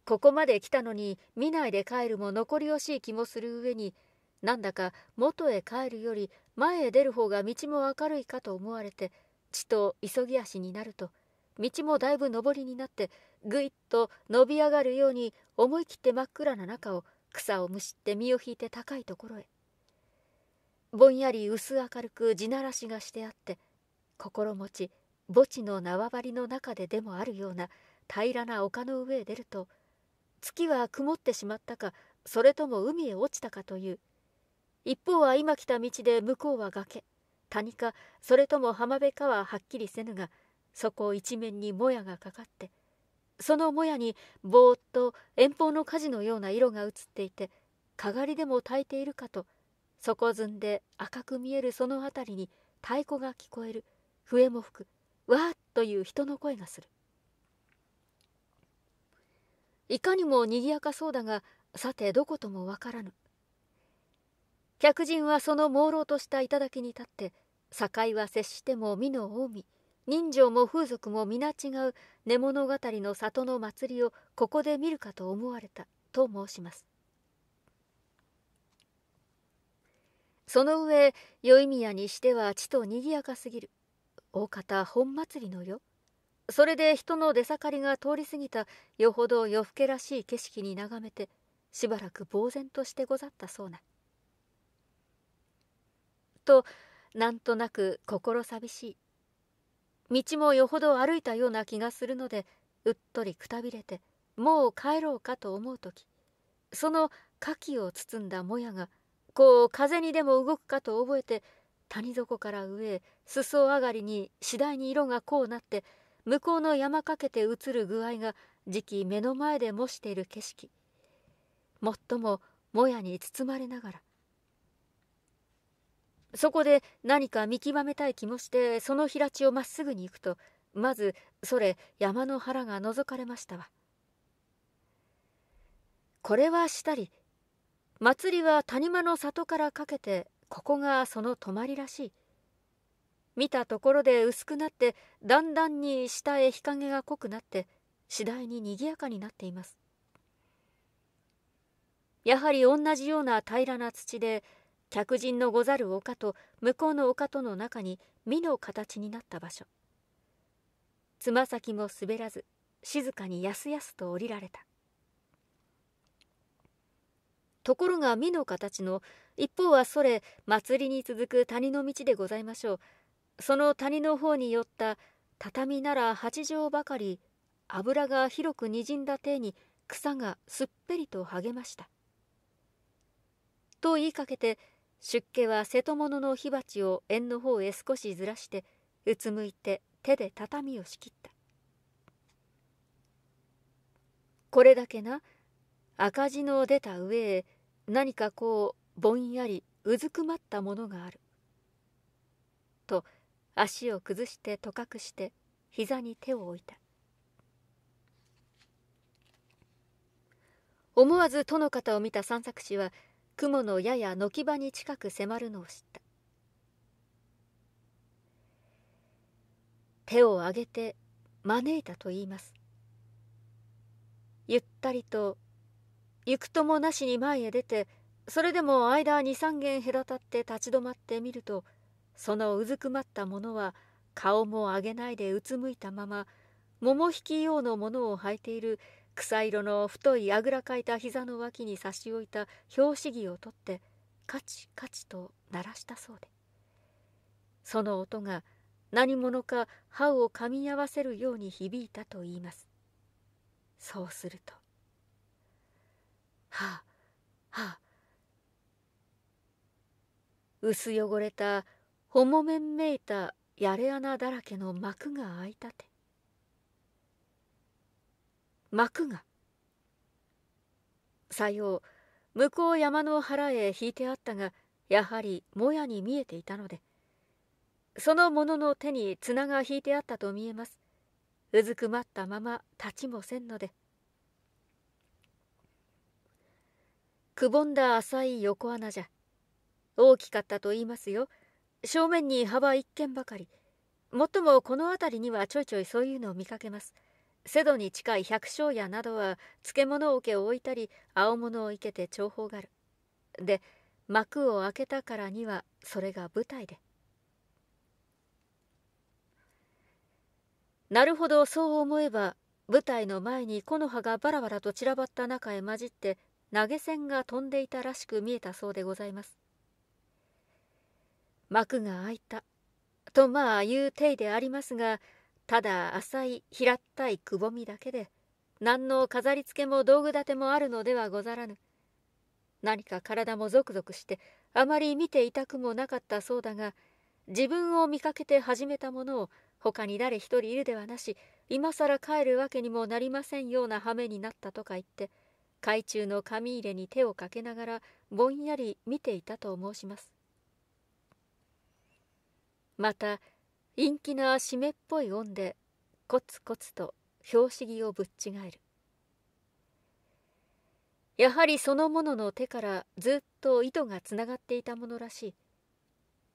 ここまで来たのに見ないで帰るも残り惜しい気もする上になんだか元へ帰るより前へ出る方が道も明るいかと思われてちと急ぎ足になると道もだいぶ上りになってぐいっと伸び上がるように思い切って真っ暗な中を草をむしって身を引いて高いところへぼんやり薄明るく地ならしがしてあって心持ち墓地の縄張りの中ででもあるような平らな丘の上へ出ると月は曇ってしまったかそれとも海へ落ちたかという一方は今来た道で向こうは崖谷かそれとも浜辺かははっきりせぬがそこ一面にもやがかかってそのもやにぼーっと遠方の火事のような色が映っていてかがりでも焚いているかと底ずんで赤く見えるその辺りに太鼓が聞こえる笛も吹くわーっという人の声がするいかにも賑やかそうだがさてどことも分からぬ客人はその朦朧とした頂に立って境は接しても美の近江人情も風俗も皆違う根物語の里の祭りをここで見るかと思われたと申しますその上宵宮にしては地と賑やかすぎる大方本祭りのよそれで人の出盛りが通り過ぎたよほど夜更けらしい景色に眺めてしばらく呆然としてござったそうな。となんとなく心寂しい道もよほど歩いたような気がするのでうっとりくたびれてもう帰ろうかと思う時その牡蠣を包んだもやがこう風にでも動くかと覚えて谷底から上へ裾上がりに次第に色がこうなって向こうの山かけて映る具合がじき目の前で模している景色もっとももやに包まれながらそこで何か見極めたい気もしてその平地をまっすぐに行くとまずそれ山の腹が覗かれましたわこれはしたり祭りは谷間の里からかけてここがその泊まりらしい見たところで薄くなってだんだんに下へ日陰が濃くなって次第に賑やかになっていますやはり同じような平らな土で客人のござる丘と向こうの丘との中に実の形になった場所つま先も滑らず静かにやすやすと降りられたところが実の形の一方はそれ祭りに続く谷の道でございましょうその谷の方に寄った畳なら八畳ばかり油が広くにじんだ手に草がすっぺりと励ました。と言いかけて出家は瀬戸物の火鉢を縁の方へ少しずらしてうつむいて手で畳を仕切った。これだけな赤字の出た上へ何かこうぼんやりうずくまったものがある。と足を崩してとかくして膝に手を置いた思わず戸の方を見た散策士は雲のやや軒場に近く迫るのを知った手を上げて招いたと言いますゆったりと行くともなしに前へ出てそれでも間23軒隔たって立ち止まってみると「そのうずくまった者は顔も上げないでうつむいたまま桃引き用のものを履いている草色の太いあぐらかいた膝の脇に差し置いた拍子木を取ってカチカチと鳴らしたそうでその音が何者か歯を噛み合わせるように響いたといいますそうすると「はあはあ」薄汚れたおもめんめいたやれ穴だらけの幕が開いたて幕がさよう向こう山の腹へ引いてあったがやはりもやに見えていたのでその者の手に綱が引いてあったと見えますうずくまったまま立ちもせんのでくぼんだ浅い横穴じゃ大きかったと言いますよ正面に幅一軒ばかりもっともこの辺りにはちょいちょいそういうのを見かけます瀬戸に近い百姓屋などは漬物桶を置いたり青物を生けて重宝がるで幕を開けたからにはそれが舞台でなるほどそう思えば舞台の前に木の葉がバラバラと散らばった中へ混じって投げ銭が飛んでいたらしく見えたそうでございます幕が開いたとまあ言う体でありますがただ浅い平ったいくぼみだけで何の飾りつけも道具立てもあるのではござらぬ何か体もゾクゾクしてあまり見ていたくもなかったそうだが自分を見かけて始めたものを他に誰一人いるではなし今更帰るわけにもなりませんような羽目になったとか言って懐中の紙入れに手をかけながらぼんやり見ていたと申しますまた陰気な湿っぽい音でコツコツと拍子木をぶっちがえるやはりその者の手からずっと糸がつながっていたものらしい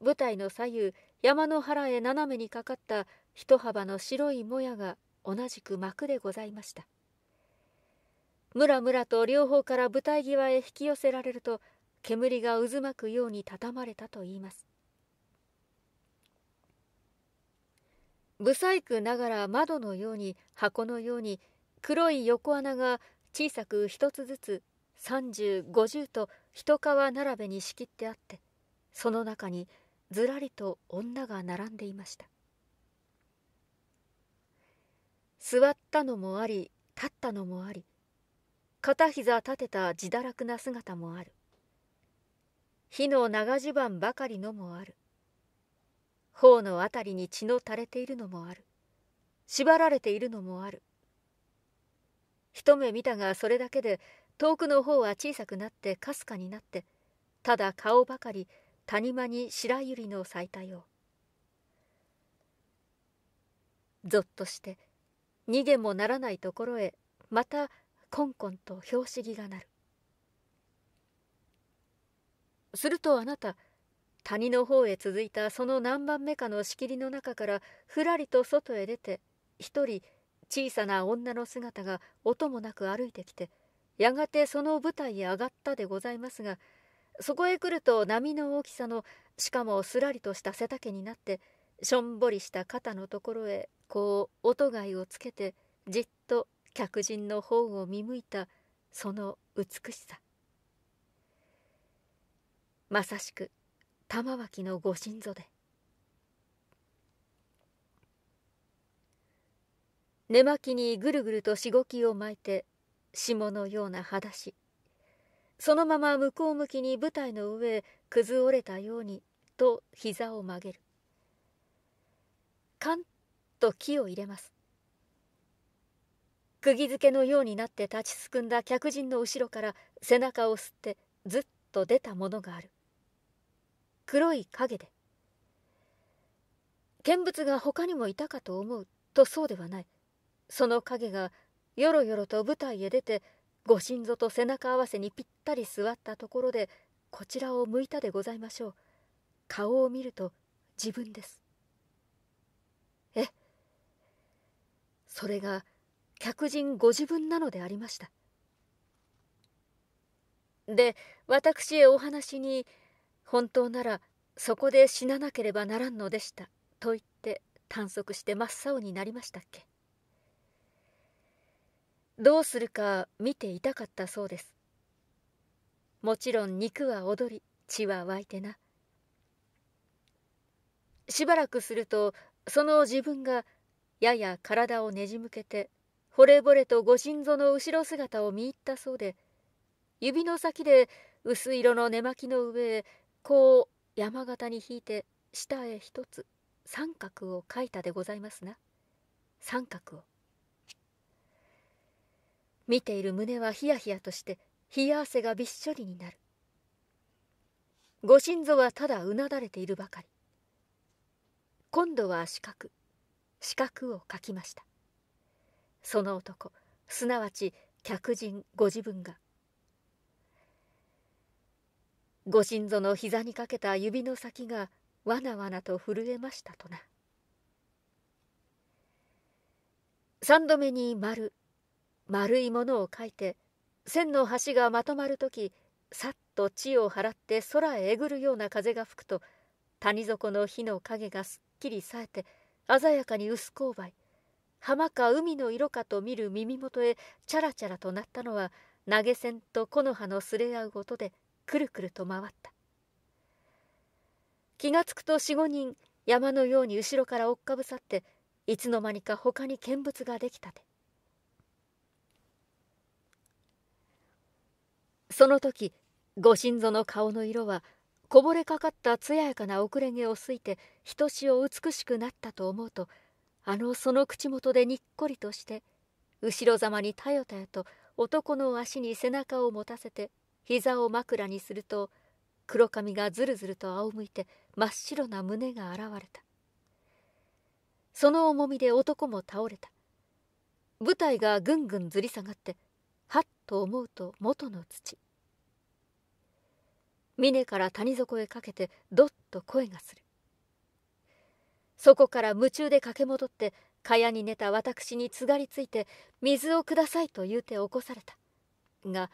舞台の左右山の腹へ斜めにかかった一幅の白いもやが同じく幕でございましたムラムラと両方から舞台際へ引き寄せられると煙が渦巻くように畳まれたといいます不細工ながら窓のように箱のように黒い横穴が小さく一つずつ3050と一皮並べに仕切ってあってその中にずらりと女が並んでいました座ったのもあり立ったのもあり片膝立てた自堕落な姿もある火の長襦袢ばかりのもある頬のあたりに血の垂れているのもある縛られているのもある一目見たがそれだけで遠くの方は小さくなってかすかになってただ顔ばかり谷間に白百合の咲いたようぞっとして逃げもならないところへまたこんこんと拍子木が鳴るするとあなた谷の方へ続いたその何番目かの仕切りの中からふらりと外へ出て一人小さな女の姿が音もなく歩いてきてやがてその舞台へ上がったでございますがそこへ来ると波の大きさのしかもすらりとした背丈になってしょんぼりした肩のところへこう音がいをつけてじっと客人の方を見向いたその美しさまさしく玉脇のご心臓で寝巻きにぐるぐるとしごきを巻いて霜のような裸足そのまま向こう向きに舞台の上へ崩折れたようにと膝を曲げるカンと木を入れます釘付けのようになって立ちすくんだ客人の後ろから背中を吸ってずっと出たものがある黒い影で見物が他にもいたかと思うとそうではないその影がよろよろと舞台へ出てご心臓と背中合わせにぴったり座ったところでこちらを向いたでございましょう顔を見ると自分ですえそれが客人ご自分なのでありましたで私へお話に本当ならそこで死ななければならんのでした」と言って探索して真っ青になりましたっけどうするか見ていたかったそうですもちろん肉は踊り血は湧いてなしばらくするとその自分がやや体をねじむけてほれぼれとご心臓の後ろ姿を見入ったそうで指の先で薄色の寝巻きの上へこう山形に引いて下へ一つ三角を書いたでございますな三角を見ている胸はヒヤヒヤとして冷や汗がびっしょりになるご心臓はただうなだれているばかり今度は四角四角を書きましたその男すなわち客人ご自分が「ご神臓の膝にかけた指の先がわなわなと震えましたとな三度目に丸丸いものを書いて線の端がまとまる時さっと地を払って空へえぐるような風が吹くと谷底の火の影がすっきり冴えて鮮やかに薄勾配浜か海の色かと見る耳元へチャラチャラとなったのは投げ銭と木の葉のすれ合う音でくるくると回った気がつくと四五人山のように後ろから追っかぶさっていつの間にか他に見物ができたでその時ご心臓の顔の色はこぼれかかった艶やかな遅れ毛をすいてひとしお美しくなったと思うとあのその口元でにっこりとして後ろざまにたよたよと男の足に背中を持たせて膝を枕にすると黒髪がずるずると仰向いて真っ白な胸が現れたその重みで男も倒れた舞台がぐんぐんずり下がってはっと思うと元の土峰から谷底へかけてどっと声がするそこから夢中で駆け戻って蚊帳に寝た私につがりついて水をくださいと言うて起こされたが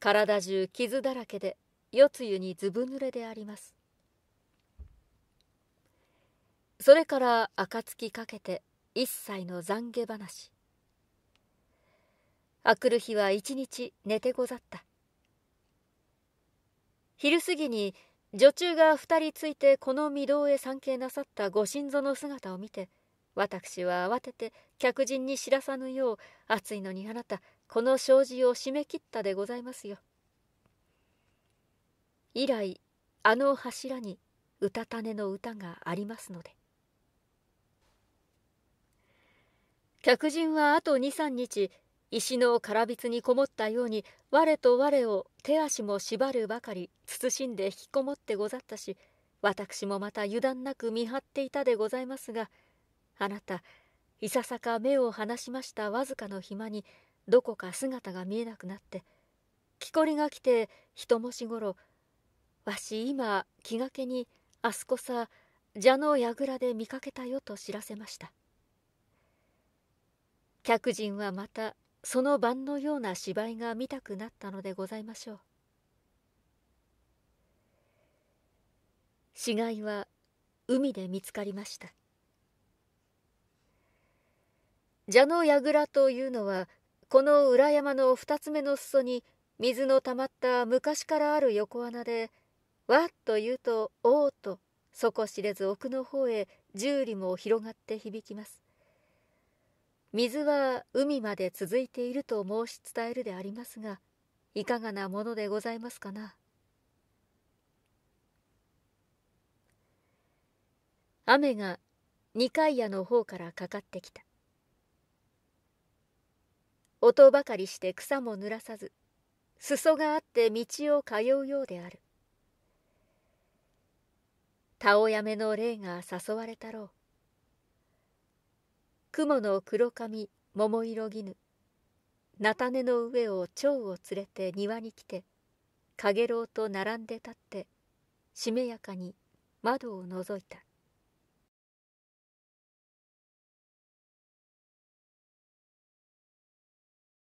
体中傷だらけで夜露にずぶ濡れでありますそれから暁かけて一切の懺悔話あくる日は一日寝てござった昼過ぎに女中が二人ついてこの御堂へ参詣なさったご心臓の姿を見て私は慌てて客人に知らさぬよう暑いのにあなたこの障子を締め切ったでございますよ以来あの柱にうたた寝の歌がありますので客人はあと23日石の空つにこもったように我と我を手足も縛るばかり慎んで引きこもってござったし私もまた油断なく見張っていたでございますがあなたいささか目を離しましたわずかの暇にどこか姿が見えなくなって木こりが来てともしごろわし今気がけにあすこさ蛇の櫓で見かけたよと知らせました客人はまたその晩のような芝居が見たくなったのでございましょう死骸は海で見つかりました蛇の櫓というのはこの裏山の二つ目の裾に水のたまった昔からある横穴でわっと言うとおおと底知れず奥の方へ十里も広がって響きます水は海まで続いていると申し伝えるでありますがいかがなものでございますかな雨が二階屋の方からかかってきた音ばかりして草も濡らさず裾があって道を通うようであるたおやめの霊が誘われたろう雲の黒髪桃色絹菜種の上を蝶を連れて庭に来てかげろうと並んで立ってしめやかに窓をのぞいた